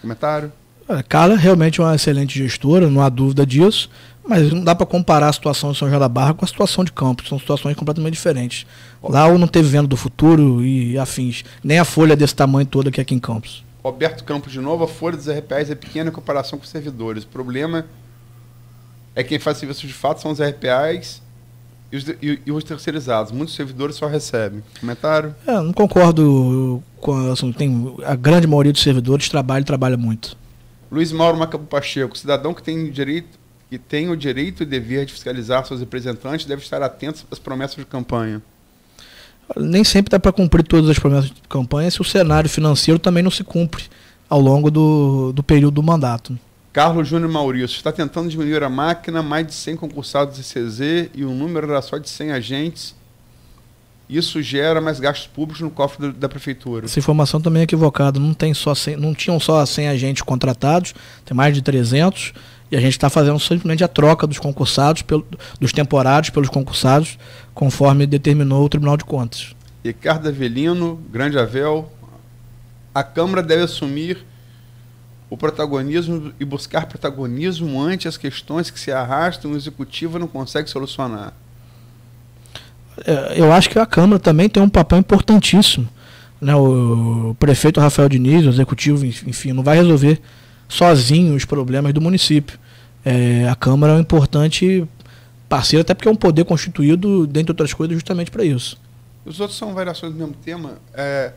Comentário? A é, Carla realmente é uma excelente gestora, não há dúvida disso, mas não dá para comparar a situação de São João da Barra com a situação de Campos, são situações completamente diferentes. Lá não teve venda do futuro e afins, nem a folha desse tamanho toda que é aqui em Campos. Roberto Campos de novo, a folha dos RPAs é pequena em comparação com os servidores. O problema é que quem faz serviço de fato são os RPAs e os, e, e os terceirizados. Muitos servidores só recebem. Comentário? É, não concordo com tem A grande maioria dos servidores trabalha e trabalha muito. Luiz Mauro Macabu Pacheco, cidadão que tem direito que tem o direito e dever de fiscalizar seus representantes deve estar atento às promessas de campanha nem sempre dá para cumprir todas as promessas de campanha se o cenário financeiro também não se cumpre ao longo do, do período do mandato. Carlos Júnior Maurício, está tentando diminuir a máquina, mais de 100 concursados de CZ e o número era só de 100 agentes. Isso gera mais gastos públicos no cofre do, da prefeitura. Essa informação também é equivocada. Não, tem só 100, não tinham só 100 agentes contratados, tem mais de 300. E a gente está fazendo simplesmente a troca dos concursados, pelo, dos temporários pelos concursados, conforme determinou o Tribunal de Contas. Ricardo Avelino, Grande Avel, a Câmara deve assumir o protagonismo e buscar protagonismo ante as questões que se arrastam e o Executivo não consegue solucionar. É, eu acho que a Câmara também tem um papel importantíssimo. Né? O prefeito Rafael Diniz, o Executivo, enfim, não vai resolver sozinho os problemas do município. É, a Câmara é um importante parceiro, até porque é um poder constituído, dentre outras coisas, justamente para isso. Os outros são variações do mesmo tema. É,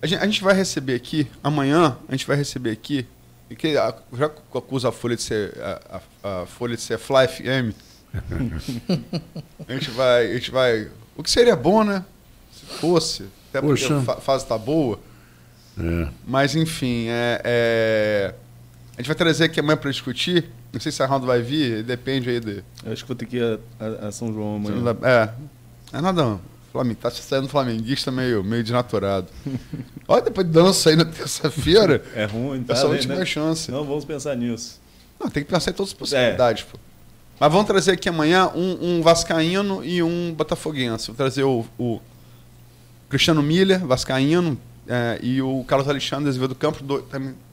a, gente, a, gente, vai receber aqui, amanhã, a gente vai receber aqui, que a, já acusa a Folha de ser, a, a Folha de ser Fly FM, a, gente vai, a gente vai. O que seria bom, né? Se fosse, até porque a fase está boa. É. Mas, enfim, é, é gente vai trazer aqui amanhã para discutir. Não sei se a round vai vir, depende aí de. Eu acho que vou ter que ir a, a, a São João amanhã. É. É nada, não. Flamengo, tá saindo flamenguista meio, meio desnaturado. Olha, depois de dança aí na terça-feira. É ruim, então. Essa é a última né? chance. Não, vamos pensar nisso. Não, tem que pensar em todas as é. possibilidades, é. pô. Mas vamos trazer aqui amanhã um, um vascaíno e um botafoguense. Vou trazer o, o Cristiano Milha, vascaíno, é, e o Carlos Alexandre Azevedo Campos, dois,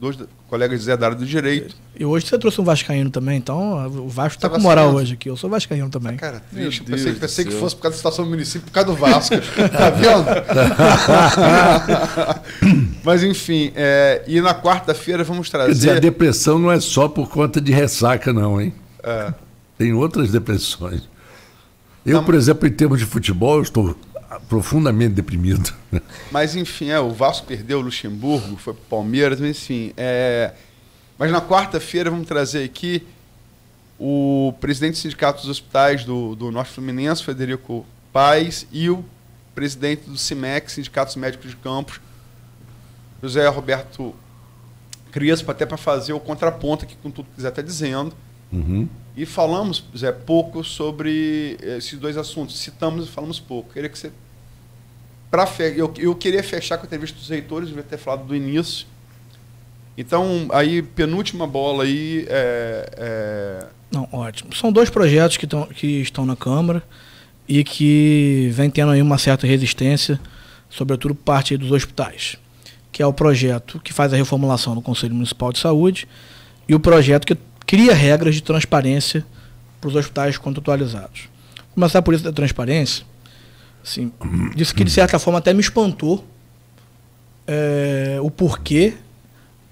dois colegas Zé da área do direito. E hoje você trouxe um vascaíno também, então é, o Vasco está é com moral hoje aqui. Eu sou vascaíno também. Ah, cara, triste. pensei, Deus pensei que fosse por causa da situação do município, por causa do Vasco. tá vendo? Mas enfim, é, e na quarta-feira vamos trazer... Quer dizer, a depressão não é só por conta de ressaca não, hein? É. Tem outras depressões. Eu, por exemplo, em termos de futebol, estou profundamente deprimido. Mas enfim, é, o Vasco perdeu o Luxemburgo, foi pro Palmeiras, mas enfim. É... Mas na quarta-feira vamos trazer aqui o presidente do Sindicato dos Hospitais do, do Norte Fluminense, Federico Paes, e o presidente do CIMEC, Sindicatos Médicos de Campos, José Roberto Crespo, até para fazer o contraponto aqui com tudo que quiser estar tá dizendo. Uhum. E falamos, Zé, pouco sobre eh, esses dois assuntos. Citamos e falamos pouco. Queria que você. Pra fe... eu, eu queria fechar com a entrevista dos reitores, devia ter falado do início. Então, aí, penúltima bola aí. É, é... Não, ótimo. São dois projetos que, tão, que estão na Câmara e que vem tendo aí uma certa resistência, sobretudo parte dos hospitais, que é o projeto que faz a reformulação do Conselho Municipal de Saúde e o projeto que cria regras de transparência para os hospitais contratualizados. Vou começar por isso da transparência. Assim, disse que, de certa forma, até me espantou é, o porquê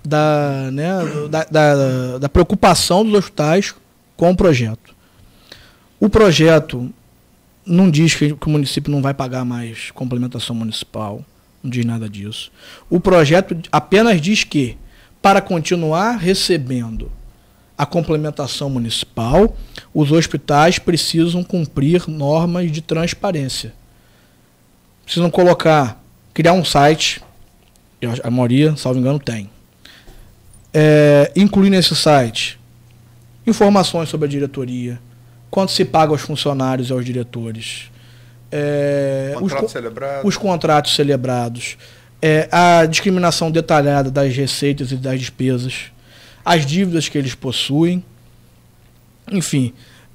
da, né, da, da, da preocupação dos hospitais com o projeto. O projeto não diz que, que, o município não vai pagar mais complementação municipal, não diz nada disso. O projeto apenas diz que, para continuar recebendo a complementação municipal, os hospitais precisam cumprir normas de transparência. Precisam colocar, criar um site, a maioria, salvo engano, tem. É, incluir nesse site informações sobre a diretoria, quanto se paga aos funcionários e aos diretores, é, os, celebrado. os contratos celebrados, é, a discriminação detalhada das receitas e das despesas as dívidas que eles possuem. Enfim,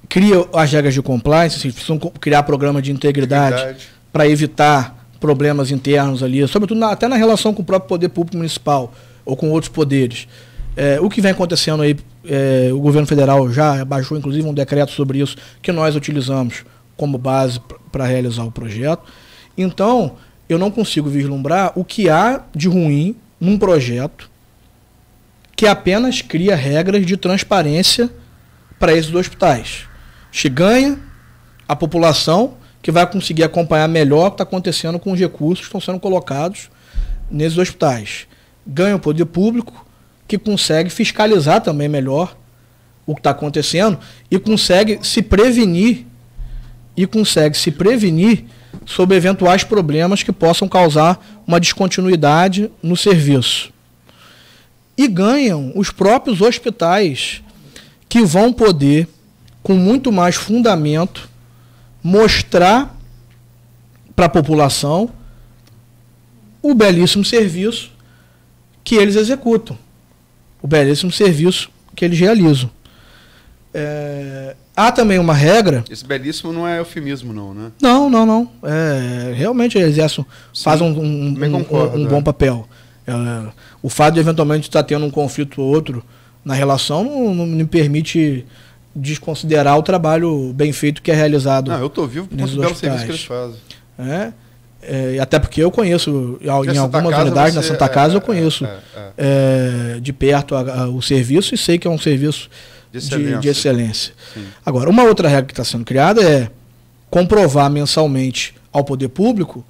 cria as regras de compliance, vocês precisam criar programa de integridade para evitar problemas internos ali, sobretudo na, até na relação com o próprio poder público municipal ou com outros poderes. É, o que vem acontecendo aí, é, o governo federal já baixou inclusive um decreto sobre isso que nós utilizamos como base para realizar o projeto. Então, eu não consigo vislumbrar o que há de ruim num projeto que apenas cria regras de transparência para esses hospitais. Se ganha a população que vai conseguir acompanhar melhor o que está acontecendo com os recursos que estão sendo colocados nesses hospitais. Ganha o poder público que consegue fiscalizar também melhor o que está acontecendo e consegue se prevenir e consegue se prevenir sobre eventuais problemas que possam causar uma descontinuidade no serviço e ganham os próprios hospitais que vão poder, com muito mais fundamento, mostrar para a população o belíssimo serviço que eles executam, o belíssimo serviço que eles realizam. É, há também uma regra. Esse belíssimo não é eufemismo, não, né? Não, não, não. É, realmente eles exercem, fazem um, um, um, um, bom é. papel. É. É, o fato de eventualmente estar tá tendo um conflito ou outro na relação não, não me permite desconsiderar o trabalho bem feito que é realizado. eu estou vivo por considerar o serviço que eles fazem. É, é, até porque eu conheço, em algumas unidades, na Santa é, Casa, é, eu conheço é, de perto a, a, o serviço e sei que é um serviço de excelência. De, de excelência. Agora, uma outra regra que está sendo criada é comprovar mensalmente ao poder público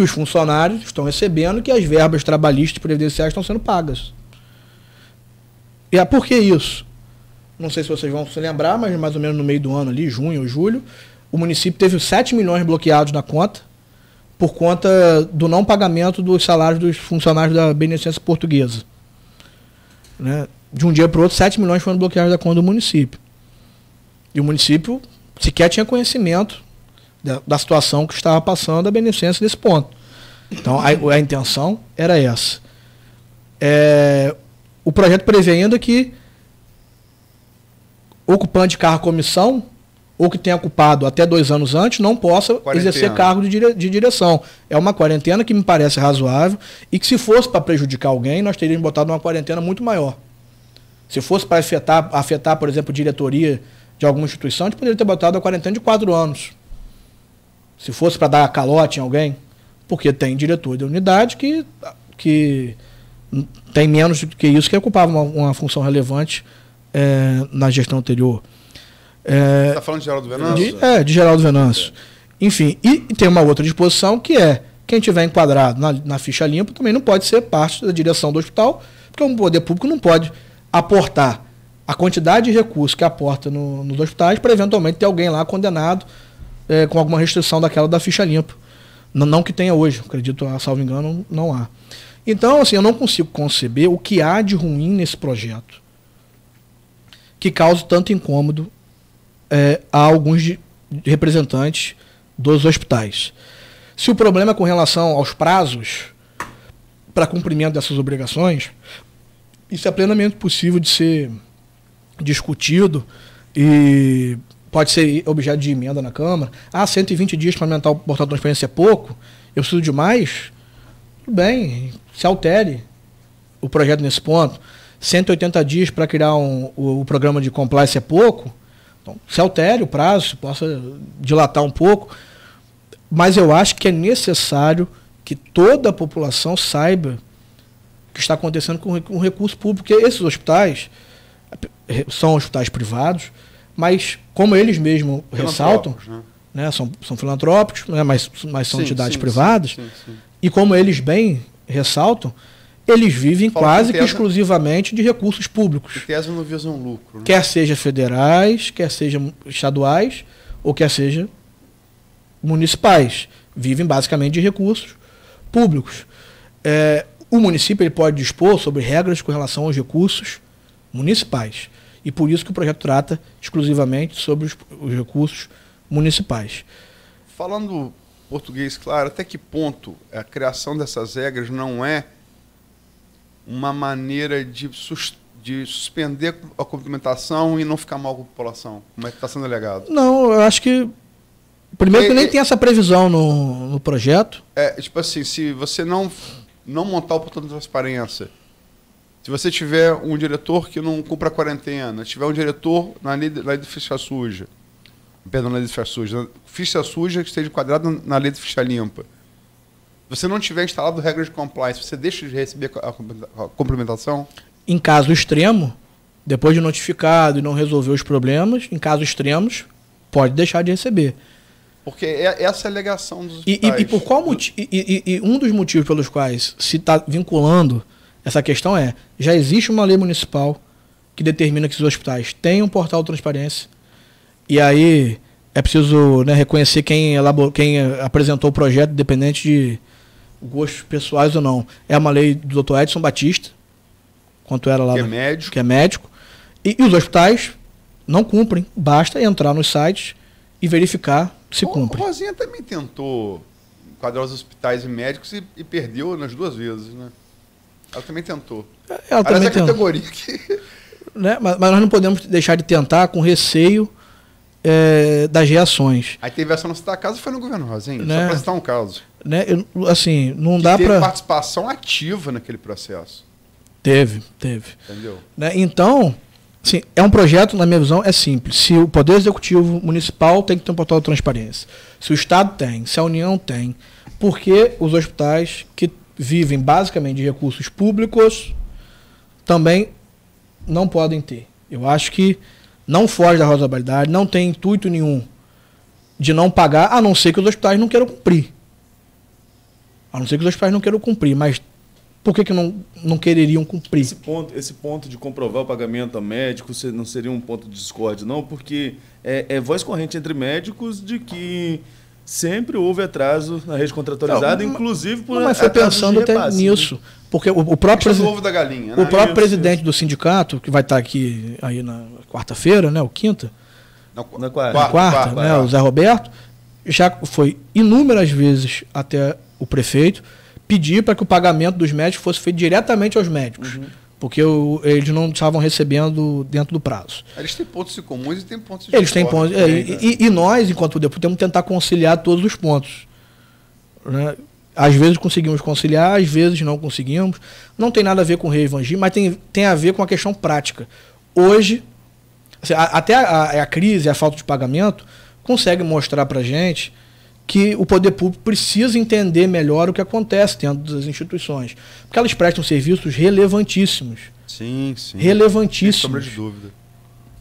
que os funcionários estão recebendo, que as verbas trabalhistas e previdenciárias estão sendo pagas. E é por que isso? Não sei se vocês vão se lembrar, mas mais ou menos no meio do ano ali, junho ou julho, o município teve 7 milhões bloqueados na conta por conta do não pagamento dos salários dos funcionários da beneficência portuguesa. Né? De um dia para o outro, 7 milhões foram bloqueados da conta do município. E o município sequer tinha conhecimento da, da situação que estava passando a beneficência nesse ponto. Então, a, a intenção era essa. É, o projeto prevê ainda que ocupante de carro comissão ou que tenha ocupado até dois anos antes não possa quarentena. exercer cargo de, dire, de, direção. É uma quarentena que me parece razoável e que se fosse para prejudicar alguém, nós teríamos botado uma quarentena muito maior. Se fosse para afetar, afetar, por exemplo, diretoria de alguma instituição, a gente poderia ter botado a quarentena de quatro anos. Se fosse para dar calote em alguém, porque tem diretor de unidade que, que tem menos do que isso, que ocupava uma, uma função relevante é, na gestão anterior. Está é, falando de Geraldo Venâncio? De, é, de Geraldo Venâncio. É. Enfim, e, e, tem uma outra disposição que é quem tiver enquadrado na, na ficha limpa também não pode ser parte da direção do hospital, porque o poder público não pode aportar a quantidade de recursos que aporta no, nos hospitais para eventualmente ter alguém lá condenado é, com alguma restrição daquela da ficha limpa. Não, não que tenha hoje, acredito, a, ah, salvo engano, não há. Então, assim, eu não consigo conceber o que há de ruim nesse projeto que causa tanto incômodo é, a alguns de, de representantes dos hospitais. Se o problema é com relação aos prazos para cumprimento dessas obrigações, isso é plenamente possível de ser discutido e pode ser objeto de emenda na Câmara. Ah, 120 dias para aumentar o portal de transparência é pouco? Eu preciso de mais? Tudo bem, se altere o projeto nesse ponto. 180 dias para criar um, o, o, programa de compliance é pouco? Então, se altere o prazo, se possa dilatar um pouco. Mas eu acho que é necessário que toda a população saiba o que está acontecendo com o recurso público, porque esses hospitais eh, são hospitais privados, mas como eles mesmos ressaltam, né? né? são, são filantrópicos, né? mas, mas são sim, entidades sim, privadas, sim, e como eles bem ressaltam, eles vivem Fala quase que, que exclusivamente de recursos públicos. Que tese não visam um lucro. Né? Quer seja federais, quer seja estaduais, ou quer seja municipais. Vivem basicamente de recursos públicos. É, o município ele pode dispor sobre regras com relação aos recursos municipais. E por isso que o projeto trata exclusivamente sobre os, os recursos municipais. Falando português, claro, até que ponto a criação dessas regras não é uma maneira de, sus de suspender a complementação e não ficar mal com a população? Como é que está sendo alegado? Não, eu acho que. Primeiro que é, nem é. tem essa previsão no, no projeto. É, tipo assim, se você não, não montar o portão de transparência se você tiver um diretor que não compra a quarentena, tiver um diretor na lei, de, na lei de ficha suja, perdão, na lei de ficha suja, ficha suja que esteja quadrada na lei de ficha limpa, você não tiver instalado regras de compliance, você deixa de receber a, complementação? Em caso extremo, depois de notificado e não resolver os problemas, em casos extremos, pode deixar de receber. Porque é, essa é a alegação dos e, e, e por qual motivo? E, e, um dos motivos pelos quais se está vinculando essa questão é, já existe uma lei municipal que determina que os hospitais têm um portal de transparência, e aí é preciso né, reconhecer quem, elaborou, quem apresentou o projeto, independente de gostos pessoais ou não. É uma lei do Dr. Edson Batista, quanto era lá. Que é médico. Que é médico. E, e os hospitais não cumprem. Basta entrar nos sites e verificar se cumprem. O Rosinha também tentou quadrar os hospitais e médicos e, e perdeu nas duas vezes, né? Ela também tentou. É, ela também é tentou. categoria que... Né? Mas, mas, nós não podemos deixar de tentar com receio é, das reações. Aí teve essa não citar caso foi no governo Rosinho, Né? Só para citar um caso. Né? Eu, assim, não que dá para. Teve participação ativa naquele processo. Teve, teve. Entendeu? Né? Então, assim, é um projeto, na minha visão, é simples. Se o Poder Executivo Municipal tem que ter um portal de transparência, se o Estado tem, se a União tem, por que os hospitais que vivem basicamente de recursos públicos também não podem ter. Eu acho que não foge da razoabilidade, não tem intuito nenhum de não pagar, a não ser que os hospitais não queiram cumprir. A não ser que os hospitais não queiram cumprir, mas por que, que não, não quereriam cumprir? Esse ponto, esse ponto de comprovar o pagamento a médico não seria um ponto de discórdia, não, porque é, é voz corrente entre médicos de que sempre houve atraso na rede contratualizada, não, inclusive por não, mas foi pensando até repasse, né? nisso. Né? Porque o, o próprio, ovo da galinha, né? o próprio isso, presidente isso. do sindicato, que vai estar aqui aí na quarta-feira, né, o quinta, na, na quarta, na quarta, quarta, né, quarta né, o Zé Roberto, já foi inúmeras vezes até o prefeito pedir para que o pagamento dos médicos fosse feito diretamente aos médicos. Uhum. Porque eles não estavam recebendo dentro do prazo. Eles têm pontos em comuns e têm pontos de Eles têm pontos. É, e, né? e, nós, enquanto deputado, temos que tentar conciliar todos os pontos. Né? Às vezes conseguimos conciliar, às vezes não conseguimos. Não tem nada a ver com reevangi, mas tem, tem a ver com a questão prática. Hoje, assim, até a, a, a crise, a falta de pagamento, consegue mostrar para gente que o poder público precisa entender melhor o que acontece dentro das instituições. Porque elas prestam serviços relevantíssimos. Sim, sim. Relevantíssimos. Sem sombra de dúvida.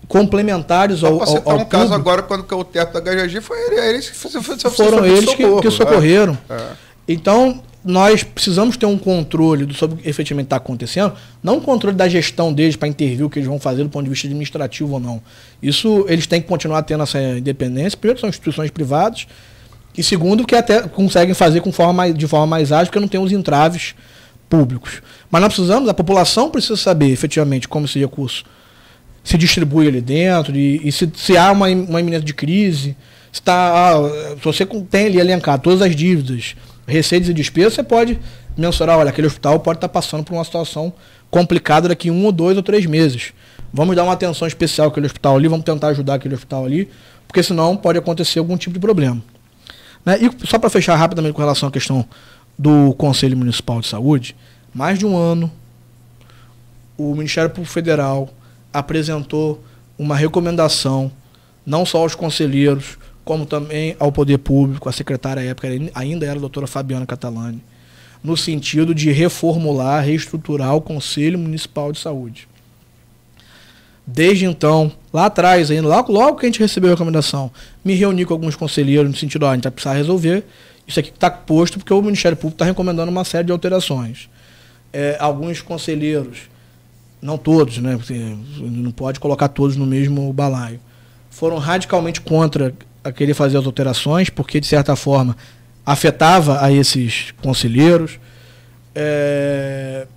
Complementares ao, ao, ao um público. caso agora, quando o teto da HGG, foi é eles que Foram eles que, socorro, que socorreram. Né? é. Então, nós precisamos ter um controle do, sobre o que efetivamente está acontecendo, não um controle da gestão deles para intervir o que eles vão fazer do ponto de vista administrativo ou não. Isso eles têm que continuar tendo essa independência. Primeiro, são instituições privadas, e segundo, que até conseguem fazer com forma mais, de forma mais ágil, porque não tem os entraves públicos. Mas nós precisamos, a população precisa saber efetivamente como esse recurso se distribui ali dentro, e, e se, se, há uma, uma iminência de crise, se, tá, ah, se você tem ali elencado todas as dívidas, receitas e despesas, você pode mensurar, olha, aquele hospital pode estar tá passando por uma situação complicada daqui um ou dois ou três meses. Vamos dar uma atenção especial àquele hospital ali, vamos tentar ajudar aquele hospital ali, porque senão pode acontecer algum tipo de problema. Né? E só para fechar rapidamente com relação à questão do Conselho Municipal de Saúde, mais de um ano, o Ministério Público Federal apresentou uma recomendação, não só aos conselheiros, como também ao poder público, a secretária à época ainda era a doutora Fabiana Catalani, no sentido de reformular, reestruturar o Conselho Municipal de Saúde. Desde então, lá atrás, ainda logo, logo que a gente recebeu a recomendação, me reuni com alguns conselheiros no sentido, ó, a gente vai precisar resolver isso aqui que está posto, porque o Ministério Público está recomendando uma série de alterações. É, alguns conselheiros, não todos, né, porque não pode colocar todos no mesmo balaio, foram radicalmente contra a querer fazer as alterações, porque, de certa forma, afetava a esses conselheiros. É,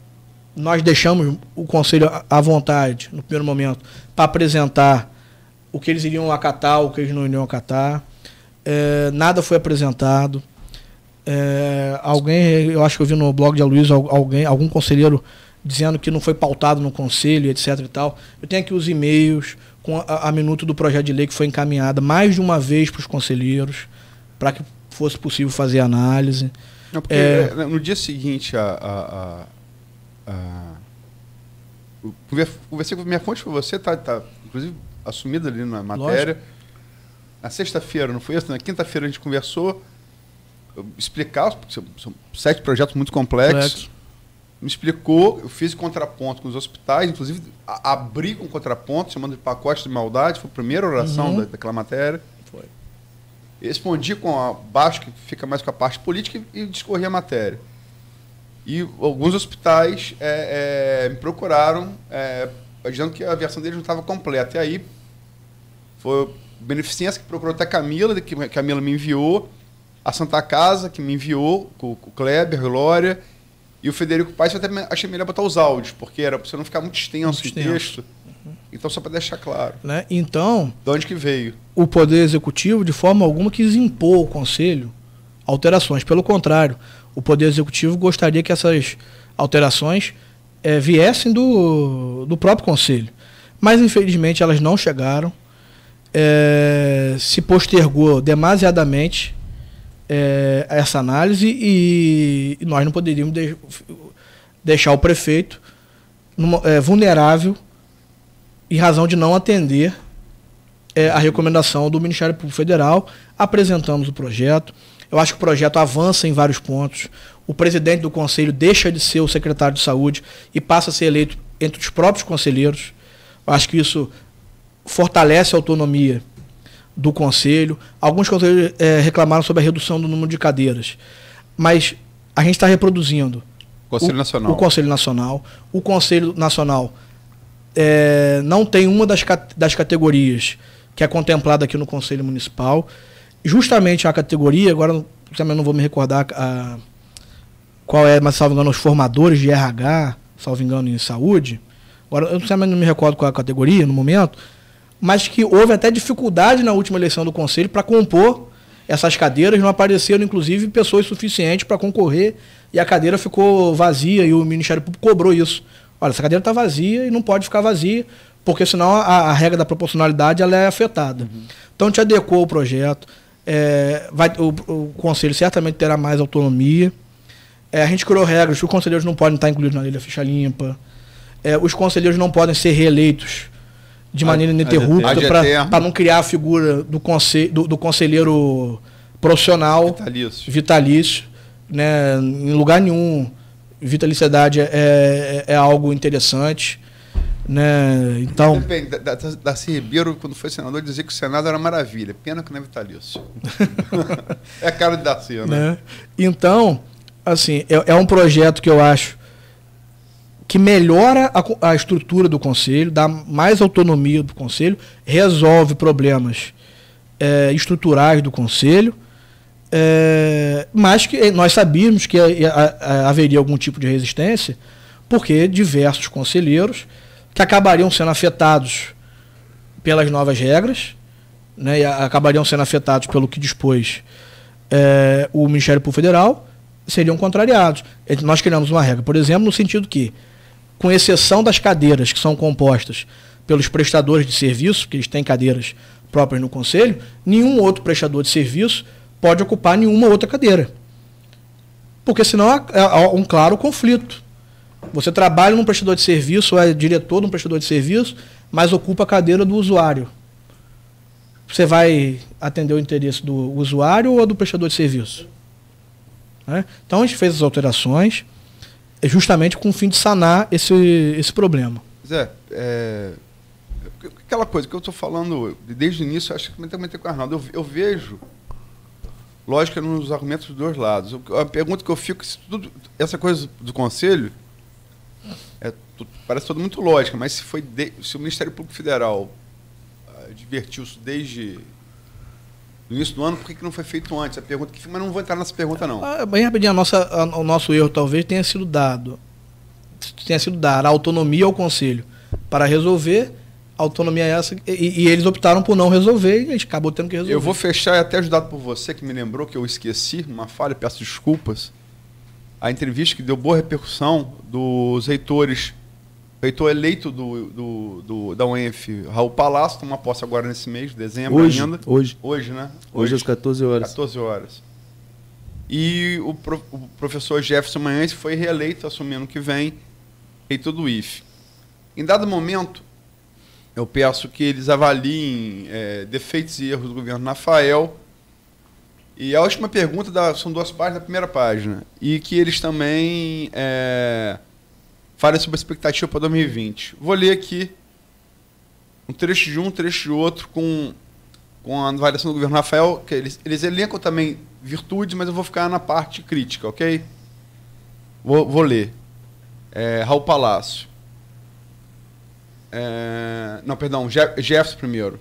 nós deixamos o conselho à vontade, no primeiro momento, para apresentar o que eles iriam acatar, o que eles não iriam acatar. É, nada foi apresentado. É, alguém, eu acho que eu vi no blog de Aloysio, alguém, algum conselheiro dizendo que não foi pautado no conselho, etc e tal. Eu tenho aqui os e-mails com a, a minuta do projeto de lei que foi encaminhada mais de uma vez para os conselheiros, para que fosse possível fazer análise. Não, porque é, é no dia seguinte a, a ah, conversei com minha fonte com você, tá, tá inclusive assumida ali na matéria. Lógico. Na sexta-feira, não foi isso? Na quinta-feira a gente conversou, explicar, são, são sete projetos muito complexos. Complexo. Me explicou, eu fiz contraponto com os hospitais, inclusive a, abri com contraponto, chamando de pacote de maldade, foi a primeira oração uhum. da, daquela matéria. Foi. Respondi com a baixo, que fica mais com a parte política, e, e discorri a matéria. E alguns hospitais é, é, me procuraram, é, dizendo que a versão deles não estava completa. E aí foi beneficência que procurou até a Camila, que a Camila me enviou, a Santa Casa, que me enviou, com, com o Kleber, Glória, e o Federico Paes, eu até achei melhor botar os áudios, porque era para você não ficar muito extenso muito o texto. Uhum. Então, só para deixar claro. Né? Então. De onde que veio? O Poder Executivo, de forma alguma, quis impor ao Conselho alterações. Pelo contrário, o Poder Executivo gostaria que essas alterações é, viessem do, do próprio Conselho. Mas, infelizmente, elas não chegaram. É, se postergou demasiadamente é, essa análise e, e, nós não poderíamos de, deixar o prefeito numa, é, vulnerável em razão de não atender a recomendação do Ministério Público Federal. Apresentamos o projeto. Eu acho que o projeto avança em vários pontos. O presidente do conselho deixa de ser o secretário de saúde e passa a ser eleito entre os próprios conselheiros. Eu acho que isso fortalece a autonomia do conselho. Alguns conselheiros é, reclamaram sobre a redução do número de cadeiras, mas a gente está reproduzindo. Conselho o, Nacional. O Conselho Nacional. O Conselho Nacional é, não tem uma das, das categorias que é contemplada aqui no Conselho Municipal justamente a categoria, agora também não vou me recordar a, qual é, mas salvo engano, os formadores de RH, salvo engano, em saúde. Agora, eu também não me recordo qual é a categoria no momento, mas que houve até dificuldade na última eleição do Conselho para compor essas cadeiras, não apareceram, inclusive, pessoas suficientes para concorrer e a cadeira ficou vazia e o Ministério Público cobrou isso. Olha, essa cadeira está vazia e não pode ficar vazia, porque senão a, a regra da proporcionalidade ela é afetada. Uhum. Então, te adequou o projeto, é, vai, o, o, conselho certamente terá mais autonomia. É, a gente criou regras que os conselheiros não podem estar incluídos na lei da ficha limpa. É, os conselheiros não podem ser reeleitos de maneira ininterrupta para não criar a figura do, consel, do, do conselheiro profissional vitalício. vitalício né? Em lugar nenhum, vitaliciedade é, é, é algo interessante. Né? Então. Depende, Darcy Ribeiro, quando foi senador, dizia que o Senado era maravilha. Pena que não é vitalício. é a cara de Darcy, né? né? Então, assim, é, é, um projeto que eu acho que melhora a, a estrutura do Conselho, dá mais autonomia do Conselho, resolve problemas é, estruturais do Conselho, é, mas que nós sabíamos que é, é, haveria algum tipo de resistência, porque diversos conselheiros que acabariam sendo afetados pelas novas regras, né, e acabariam sendo afetados pelo que dispôs é, o Ministério Público Federal, seriam contrariados. Nós criamos uma regra, por exemplo, no sentido que, com exceção das cadeiras que são compostas pelos prestadores de serviço, que eles têm cadeiras próprias no Conselho, nenhum outro prestador de serviço pode ocupar nenhuma outra cadeira. Porque senão há um claro conflito. Você trabalha num prestador de serviço, é diretor de um prestador de serviço, mas ocupa a cadeira do usuário. Você vai atender o interesse do usuário ou do prestador de serviço? Né? Então a gente fez as alterações é justamente com o fim de sanar esse, esse problema. Zé, é, aquela coisa que eu estou falando desde o início, acho que também tem com o Arnaldo, eu, eu vejo lógica nos é argumentos dos dois lados. A pergunta que eu fico, tudo, essa coisa do conselho, é, parece tudo muito lógico mas se, foi de, se o Ministério Público Federal ah, advertiu-se desde no início do ano, por que, que não foi feito antes? A pergunta que fica, mas não vou entrar nessa pergunta, não. bem ah, rapidinho, a nossa, a, o nosso erro talvez tenha sido dado. Tenha sido dar autonomia ao Conselho para resolver. Autonomia é essa, e, e, eles optaram por não resolver, e a gente acabou tendo que resolver. Eu vou fechar, e até ajudado por você, que me lembrou que eu esqueci, uma falha, peço desculpas a entrevista que deu boa repercussão dos reitores, reitor eleito do, do, do da UENF, Raul Palácio, toma posse agora nesse mês, dezembro hoje, ainda. Hoje. Hoje, né? Hoje, hoje às 14 horas. 14 horas. E o, pro, o professor Jefferson Manhães foi reeleito, assumindo que vem, reitor do IFE. Em dado momento, eu peço que eles avaliem é, defeitos e erros do governo Rafael e a última pergunta da, são duas páginas da primeira página. E que eles também é, falam sobre a expectativa para 2020. Vou ler aqui um trecho de um, um trecho de outro, com, com a avaliação do governo Rafael, que eles, eles elencam também virtudes, mas eu vou ficar na parte crítica, ok? Vou, vou ler. É, Raul Palácio. É, não, perdão, Jefferson primeiro.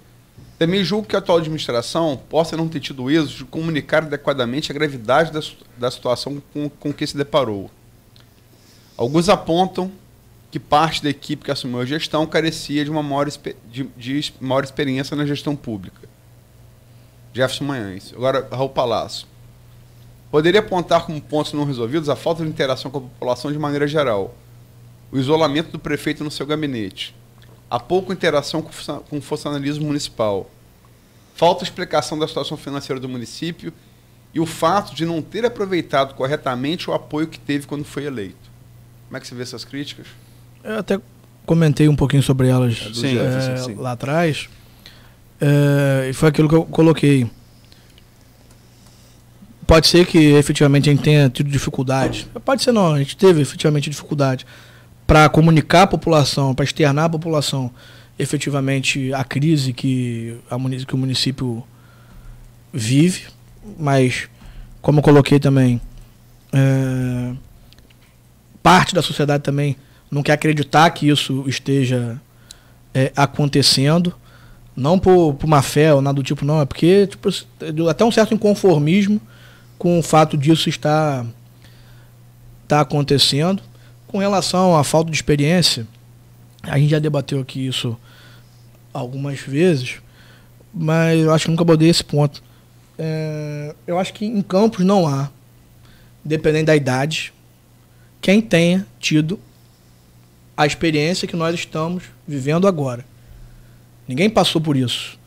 Também julgo que a atual administração possa não ter tido êxito de comunicar adequadamente a gravidade da, da situação com, com que se deparou. Alguns apontam que parte da equipe que assumiu a gestão carecia de uma maior, de, de maior experiência na gestão pública. Jefferson Manhães. Agora, Raul Palácio. Poderia apontar como pontos não resolvidos a falta de interação com a população de maneira geral, o isolamento do prefeito no seu gabinete, Há pouca interação com o funcionalismo municipal. Falta explicação da situação financeira do município e o fato de não ter aproveitado corretamente o apoio que teve quando foi eleito. Como é que você vê essas críticas? Eu até comentei um pouquinho sobre elas é sim, é, sim, sim. lá atrás. É, e foi aquilo que eu coloquei. Pode ser que efetivamente a gente tenha tido dificuldade. Pode ser não, a gente teve efetivamente dificuldade para comunicar a população, para externar a população efetivamente a crise que, a que o município vive, mas como eu coloquei também, é, parte da sociedade também não quer acreditar que isso esteja é, acontecendo, não por, por má fé ou nada do tipo, não, é porque tipo, até um certo inconformismo com o fato disso estar, estar acontecendo. Com relação à falta de experiência, a gente já debateu aqui isso algumas vezes, mas eu acho que nunca abordei esse ponto. É, eu acho que em campos não há, dependendo da idade, quem tenha tido a experiência que nós estamos vivendo agora. Ninguém passou por isso.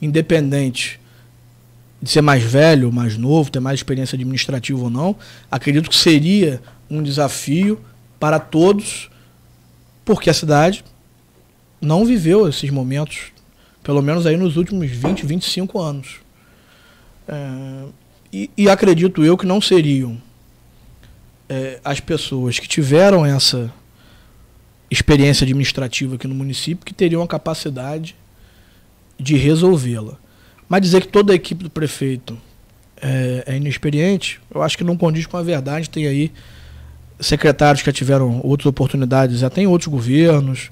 Independente de ser mais velho, mais novo, ter mais experiência administrativa ou não, acredito que seria um desafio para todos, porque a cidade não viveu esses momentos, pelo menos aí nos últimos 20, 25 anos. É, e, e, acredito eu que não seriam é, as pessoas que tiveram essa experiência administrativa aqui no município que teriam a capacidade de resolvê-la. Mas dizer que toda a equipe do prefeito é, é inexperiente, eu acho que não condiz com a verdade. Tem aí secretários que já tiveram outras oportunidades, já tem outros governos,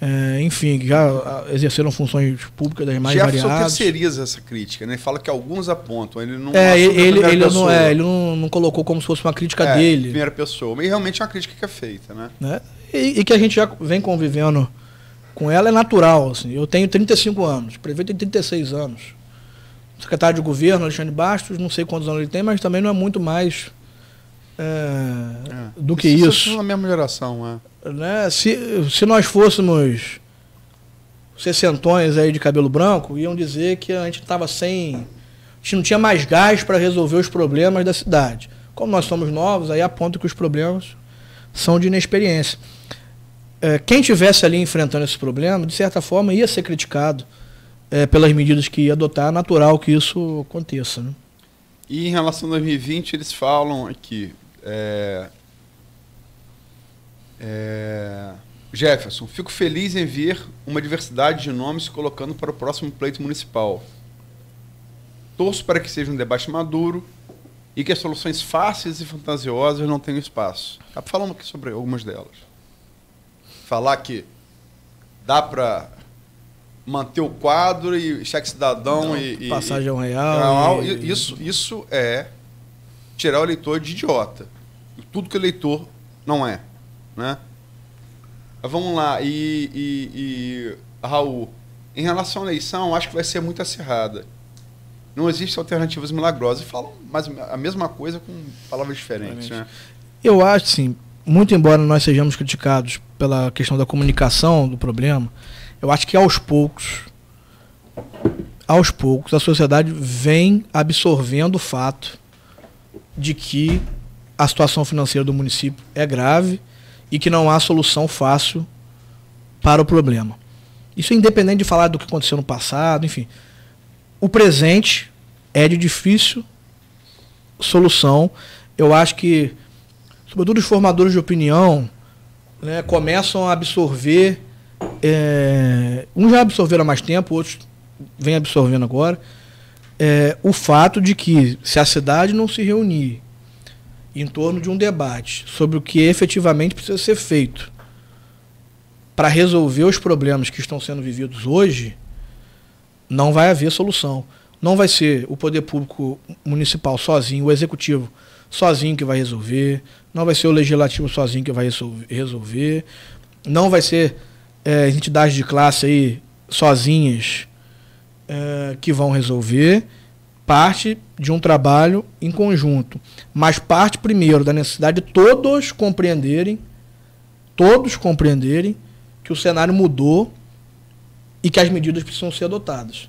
é, enfim, já exerceram funções públicas das mais Jefferson variadas. terceiriza essa crítica, né? Fala que alguns apontam, ele não é, ele, é ele não é, ele não, não, colocou como se fosse uma crítica é, dele. Primeira pessoa, mas realmente é uma crítica que é feita, né? né? E, e, que a gente já vem convivendo com ela é natural, assim. Eu tenho 35 anos, o prefeito tem 36 anos. O secretário de governo, Alexandre Bastos, não sei quantos anos ele tem, mas também não é muito mais é, é, do que isso. Isso na mesma geração, é. Né? Se, se nós fôssemos sessentões aí de cabelo branco, iam dizer que a gente estava sem. A gente não tinha mais gás para resolver os problemas da cidade. Como nós somos novos, aí aponta que os problemas são de inexperiência. É, quem tivesse ali enfrentando esse problema, de certa forma, ia ser criticado é, pelas medidas que ia adotar. É natural que isso aconteça. Né? E em relação a 2020, eles falam aqui, é, é, Jefferson, fico feliz em ver uma diversidade de nomes se colocando para o próximo pleito municipal. Torço para que seja um debate maduro e que as soluções fáceis e fantasiosas não tenham espaço. Tá falando aqui sobre algumas delas. Falar que dá para manter o quadro e cheque cidadão não, e passagem e, é real, e, e, isso isso é tirar o eleitor de idiota. Tudo que o eleitor não é. Né? Vamos lá, e, e, e Raul, em relação à eleição, acho que vai ser muito acirrada. Não existem alternativas milagrosas. e Falam mas a mesma coisa com palavras diferentes. Né? Eu acho, sim, muito embora nós sejamos criticados pela questão da comunicação do problema, eu acho que aos poucos, aos poucos, a sociedade vem absorvendo o fato de que a situação financeira do município é grave e que não há solução fácil para o problema. Isso é independente de falar do que aconteceu no passado, enfim. O presente é de difícil solução. Eu acho que, sobretudo os formadores de opinião, né, começam a absorver. É, uns já absorveram há mais tempo, outros vêm absorvendo agora é, o fato de que, se a cidade não se reunir em torno de um debate sobre o que efetivamente precisa ser feito para resolver os problemas que estão sendo vividos hoje, não vai haver solução. Não vai ser o poder público municipal sozinho, o executivo sozinho que vai resolver, não vai ser o legislativo sozinho que vai resolver, não vai ser é, entidades de classe aí sozinhas é, que vão resolver, parte de um trabalho em conjunto. Mas parte primeiro da necessidade de todos compreenderem, todos compreenderem que o cenário mudou e que as medidas precisam ser adotadas.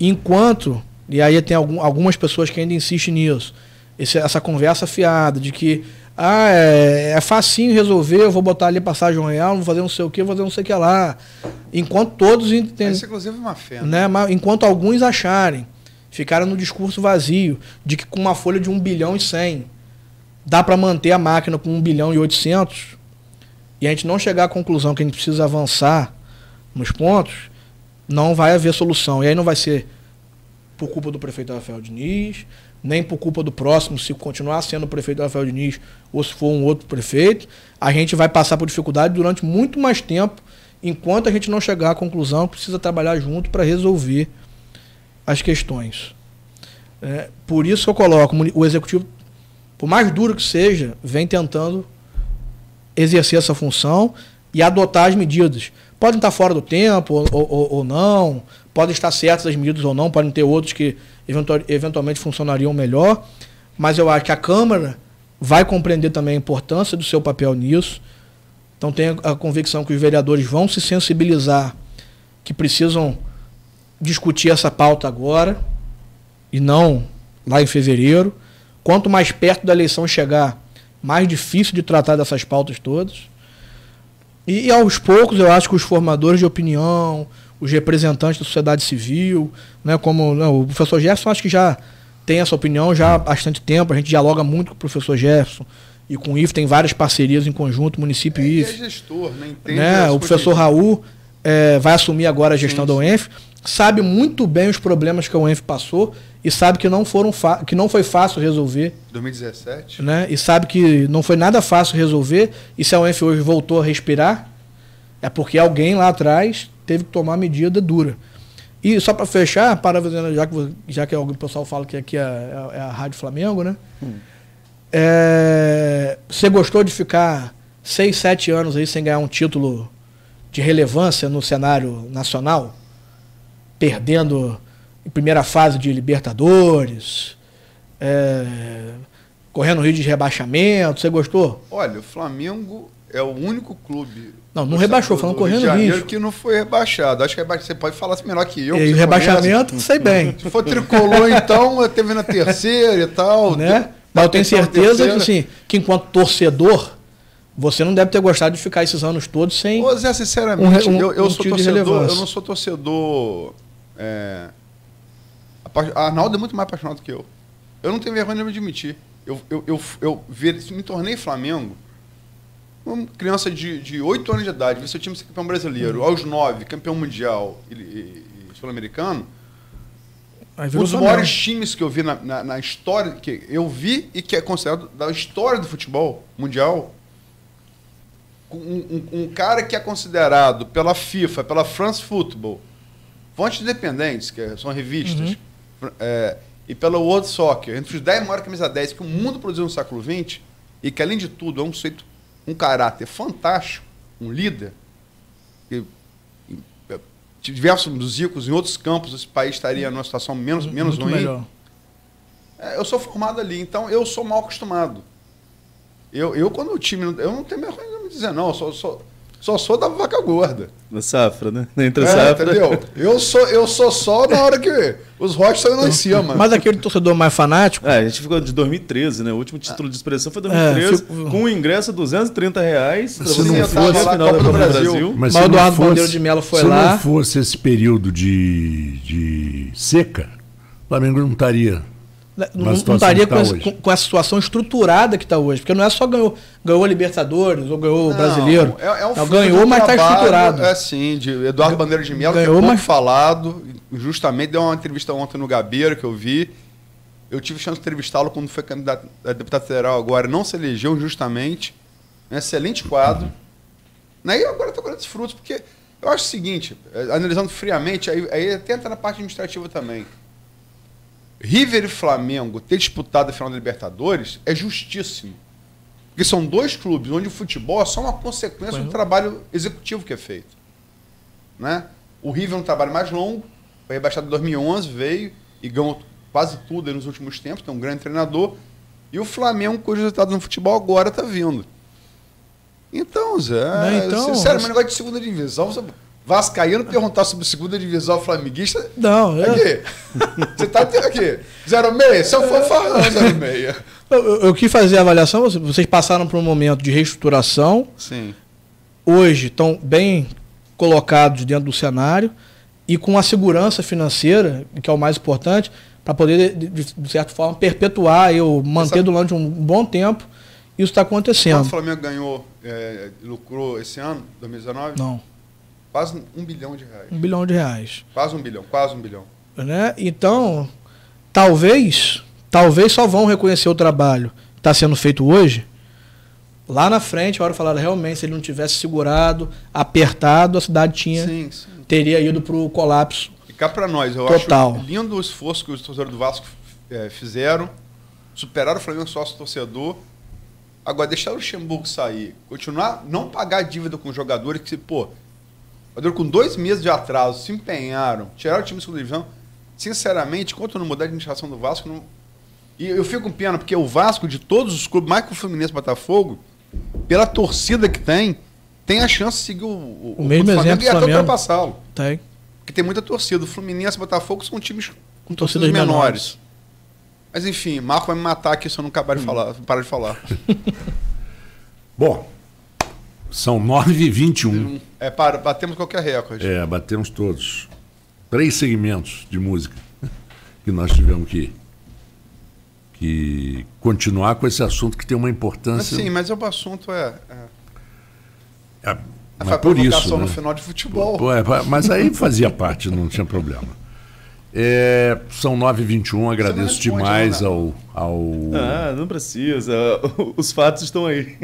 Enquanto, e aí tem algum, algumas pessoas que ainda insistem nisso, esse, essa conversa fiada de que ah, é, é facinho resolver, eu vou botar ali passagem real, vou fazer não sei o que, vou fazer não sei o que lá. Enquanto todos entendem. Isso, é, inclusive, é uma fé. Né? né? Mas, enquanto alguns acharem, ficaram no discurso vazio, de que com uma folha de 1 bilhão e 100 dá para manter a máquina com 1 bilhão e 800, e a gente não chegar à conclusão que a gente precisa avançar nos pontos, não vai haver solução. E aí não vai ser por culpa do prefeito Rafael Diniz, nem por culpa do próximo, se continuar sendo o prefeito Rafael Diniz ou se for um outro prefeito, a gente vai passar por dificuldade durante muito mais tempo, enquanto a gente não chegar à conclusão que precisa trabalhar junto para resolver as questões. É, por isso que eu coloco, o executivo, por mais duro que seja, vem tentando exercer essa função e adotar as medidas. Podem estar fora do tempo ou, ou, ou não, podem estar certas as medidas ou não, podem ter outros que eventualmente funcionariam melhor, mas eu acho que a Câmara vai compreender também a importância do seu papel nisso. Então tenho a convicção que os vereadores vão se sensibilizar que precisam discutir essa pauta agora e não lá em fevereiro. Quanto mais perto da eleição chegar, mais difícil de tratar dessas pautas todas. E, e aos poucos eu acho que os formadores de opinião, os representantes da sociedade civil, né, como não, né, o professor Jefferson acho que já tem essa opinião já há bastante tempo, a gente dialoga muito com o professor Jefferson e com o IF tem várias parcerias em conjunto, município é, e IF. É gestor, né? Entende né? O professor Raul é, vai assumir agora a gestão sim. da UENF, sabe muito bem os problemas que a UENF passou e sabe que não foram que não foi fácil resolver. 2017. Né? E sabe que não foi nada fácil resolver e se a UENF hoje voltou a respirar é porque alguém lá atrás teve que tomar medida dura. E só para fechar, parabenizando, já que, já que algum pessoal fala que aqui é, é, é a Rádio Flamengo, né? Hum. É, você gostou de ficar 6, 7 anos aí sem ganhar um título de relevância no cenário nacional? Perdendo em primeira fase de Libertadores, é, correndo risco de rebaixamento, você gostou? Olha, o Flamengo é o único clube. Não, não rebaixou, falando correndo Rio Janeiro, risco. que não foi rebaixado. Acho que é você pode falar assim melhor que eu. E que rebaixamento, conhece. sei bem. Se for tricolor, então, teve na terceira e tal. Né? Mas eu tenho certeza que, assim, que enquanto torcedor, você não deve ter gostado de ficar esses anos todos sem. Pois é, sinceramente, um, um, eu, eu um sou torcedor. Eu não sou torcedor. É, a Arnaldo é muito mais apaixonado que eu. Eu não tenho vergonha de me admitir. Eu, eu, eu, eu, eu me tornei Flamengo uma criança de, de 8 anos de idade ver seu time ser campeão brasileiro, aos 9, campeão mundial e, e, e sul-americano, um dos maiores times que eu vi na, na, na, história, que eu vi e que é considerado da história do futebol mundial, um, um, um cara que é considerado pela FIFA, pela France Football, fontes independentes, que são revistas, uhum. é, e pela World Soccer, entre os 10 maiores camisa 10 que o mundo produziu no século XX, e que além de tudo é um conceito um caráter fantástico, um líder, que é, diversos ricos em outros campos esse país estaria numa situação menos, menos Muito ruim. Melhor. É, eu sou formado ali, então eu sou mal acostumado. Eu, eu quando o time. Eu não tenho vergonha de me dizer, não. Eu sou, sou só sou da vaca gorda. Na safra, né? Entre é, safra. Entendeu? Eu sou, eu sou só na hora que os rocks saíram lá em cima. Mas aquele torcedor mais fanático. É, a gente ficou de 2013, né? O último título de expressão foi 2013. É, fico... Com o ingresso a 230 reais. Se você não fosse a final da Copa do Brasil. Brasil. Mas, o Eduardo de Melo foi se lá. Se não fosse esse período de, de seca, o Flamengo não estaria né, não, não estaria tá com, com, com, essa situação estruturada que está hoje. Porque não é só ganhou, ganhou Libertadores ou ganhou não, Brasileiro. É, é um não, ganhou, mas está estruturado. É sim, de Eduardo Bandeira de Mello, ganhou, que é mas... falado, justamente deu uma entrevista ontem no Gabeiro que eu vi. Eu tive chance de entrevistá-lo quando foi candidato a deputado federal agora, não se elegeu justamente. Um excelente quadro. aí né, E agora estou colhendo os frutos, porque eu acho o seguinte, é, analisando friamente, aí, aí tenta na parte administrativa também. River e Flamengo ter disputado a final da Libertadores é justíssimo. Porque são dois clubes onde o futebol é só uma consequência do é. trabalho executivo que é feito. Né? O River é um trabalho mais longo, foi rebaixado em 2011, veio e ganhou quase tudo nos últimos tempos, tem um grande treinador. E o Flamengo, cujo resultado no futebol agora está vindo. Então, Zé, Não, né, então, sério, mas... mas negócio de segunda divisão, você Vascaíno perguntar sobre segunda divisão flamenguista. Não, é. Aqui. Você tá aqui. 06, se eu for falando 06. Eu, eu, eu quis fazer a avaliação, vocês passaram por um momento de reestruturação. Sim. Hoje estão bem colocados dentro do cenário e com a segurança financeira, que é o mais importante, para poder, de, de, certa forma, perpetuar e manter Essa... durante um bom tempo. Isso está acontecendo. Quanto o Flamengo ganhou, é, lucrou esse ano, 2019? Não. Quase um bilhão de reais. Um bilhão de reais. Quase um bilhão, quase um bilhão. Né? Então, talvez, talvez só vão reconhecer o trabalho que está sendo feito hoje. Lá na frente, a hora falaram, realmente, se ele não tivesse segurado, apertado, a cidade tinha sim, sim. teria ido para o colapso. ficar para nós, eu total. acho lindo o esforço que os torcedores do Vasco é, fizeram, superaram o Flamengo sócio-torcedor, Agora, deixar o Luxemburgo sair, continuar, não pagar dívida com os jogadores, que, pô, com dois meses de atraso se empenharam, tiraram o time da segunda divisão. Sinceramente, quanto não mudar a administração do Vasco, não... e eu fico com pena, porque o Vasco, de todos os clubes, mais que o Fluminense Botafogo, pela torcida que tem, tem a chance de seguir o, o, o mesmo Flamengo exemplo, e até ultrapassá-lo. Tem. Porque tem muita torcida. O Fluminense e Botafogo são times com torcidas menores. menores. Mas enfim, Marco vai me matar aqui se eu não acabar de hum. falar, parar de falar. Bom, são 9 e 21. É, para, batemos qualquer recorde. É, batemos todos. Três segmentos de música que nós tivemos que, que continuar com esse assunto que tem uma importância. Mas, sim, mas o é assunto é. é... é mas por isso. Né? no final de futebol. É, mas aí fazia parte, não tinha problema. É, são 9h21, agradeço né, demais né? ao, ao. Ah, não precisa. Os fatos estão aí.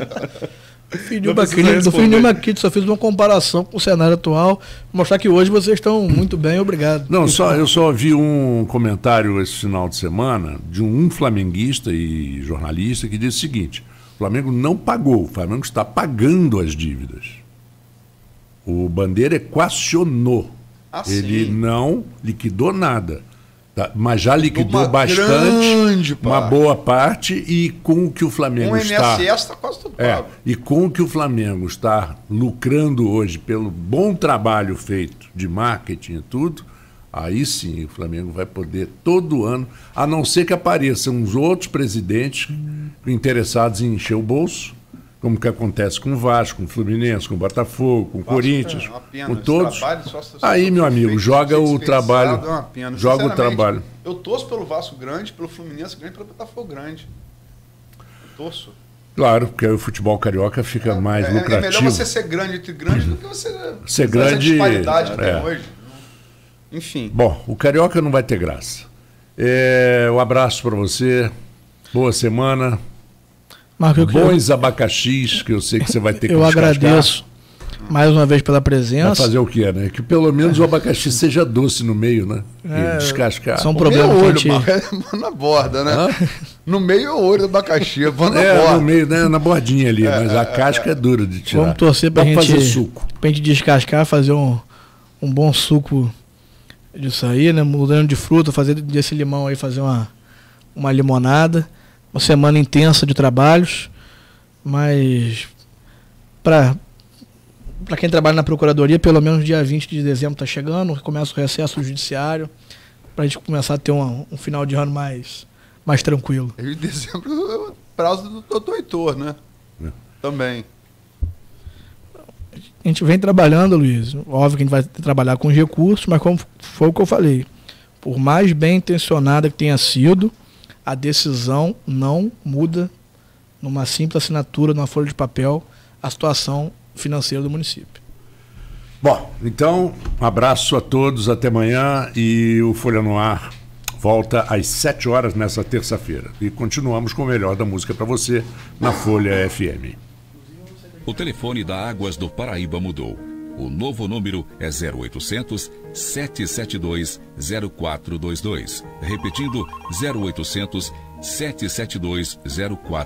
Fiz nenhuma crítica, não fiz nenhuma crítica, só fiz uma comparação com o cenário atual, mostrar que hoje vocês estão muito bem, obrigado. Não, só, eu só vi um comentário esse final de semana de um flamenguista e jornalista que disse o seguinte: o Flamengo não pagou, o Flamengo está pagando as dívidas. O Bandeira equacionou. Ah, Ele sim. não liquidou nada. Tá, mas já liquidou uma bastante, uma boa parte, e com o que o Flamengo um está. está quase tudo é, e com o que o Flamengo está lucrando hoje pelo bom trabalho feito de marketing e tudo, aí sim o Flamengo vai poder todo ano, a não ser que apareçam uns outros presidentes hum. interessados em encher o bolso como que acontece com o Vasco, com o Fluminense, com o Botafogo, com o Corinthians, é pena, com todos. Aí, meu amigo, é joga o trabalho. É joga o trabalho. Eu torço pelo Vasco grande, pelo Fluminense grande, pelo Botafogo grande. Eu torço. Claro, porque aí o futebol carioca fica é, mais é, lucrativo. É melhor você ser grande entre grande do que você ser grande. disparidade até é. hoje. Enfim. Bom, o carioca não vai ter graça. É, um abraço para você. Boa semana. Marco, Bons eu, abacaxis, que eu sei que você vai ter que Eu agradeço mais uma vez pela presença. Vai fazer o que, né? Que pelo menos o abacaxi seja doce no meio, né? É, e descascar. São problemas olho, gente... É na borda, né? Hã? No meio é o olho do abacaxi, é, na é, borda. no meio, né? Na bordinha ali, é, mas a é, casca é. é dura de tirar. Vamos torcer pra, Dá gente, fazer suco. pra gente descascar, fazer um, um bom suco disso aí, né? Mudando de fruta, fazer desse limão aí, fazer uma, uma limonada uma semana intensa de trabalhos, mas para para quem trabalha na Procuradoria, pelo menos dia 20 de dezembro está chegando, começa o recesso judiciário, para a gente começar a ter um, um, final de ano mais, mais tranquilo. E dezembro é o prazo do doutor Heitor, né? É. Também. A gente vem trabalhando, Luiz. Óbvio que a gente vai trabalhar com os recursos, mas como foi o que eu falei, por mais bem intencionada que tenha sido, a decisão não muda numa simples assinatura, numa folha de papel, a situação financeira do município. Bom, então, um abraço a todos, até amanhã e o Folha no Ar volta às 7 horas nessa terça-feira. E continuamos com o melhor da música para você na Folha FM. O telefone da Águas do Paraíba mudou o novo número é 0800 772 0422. Repetindo, 0800 772 0422.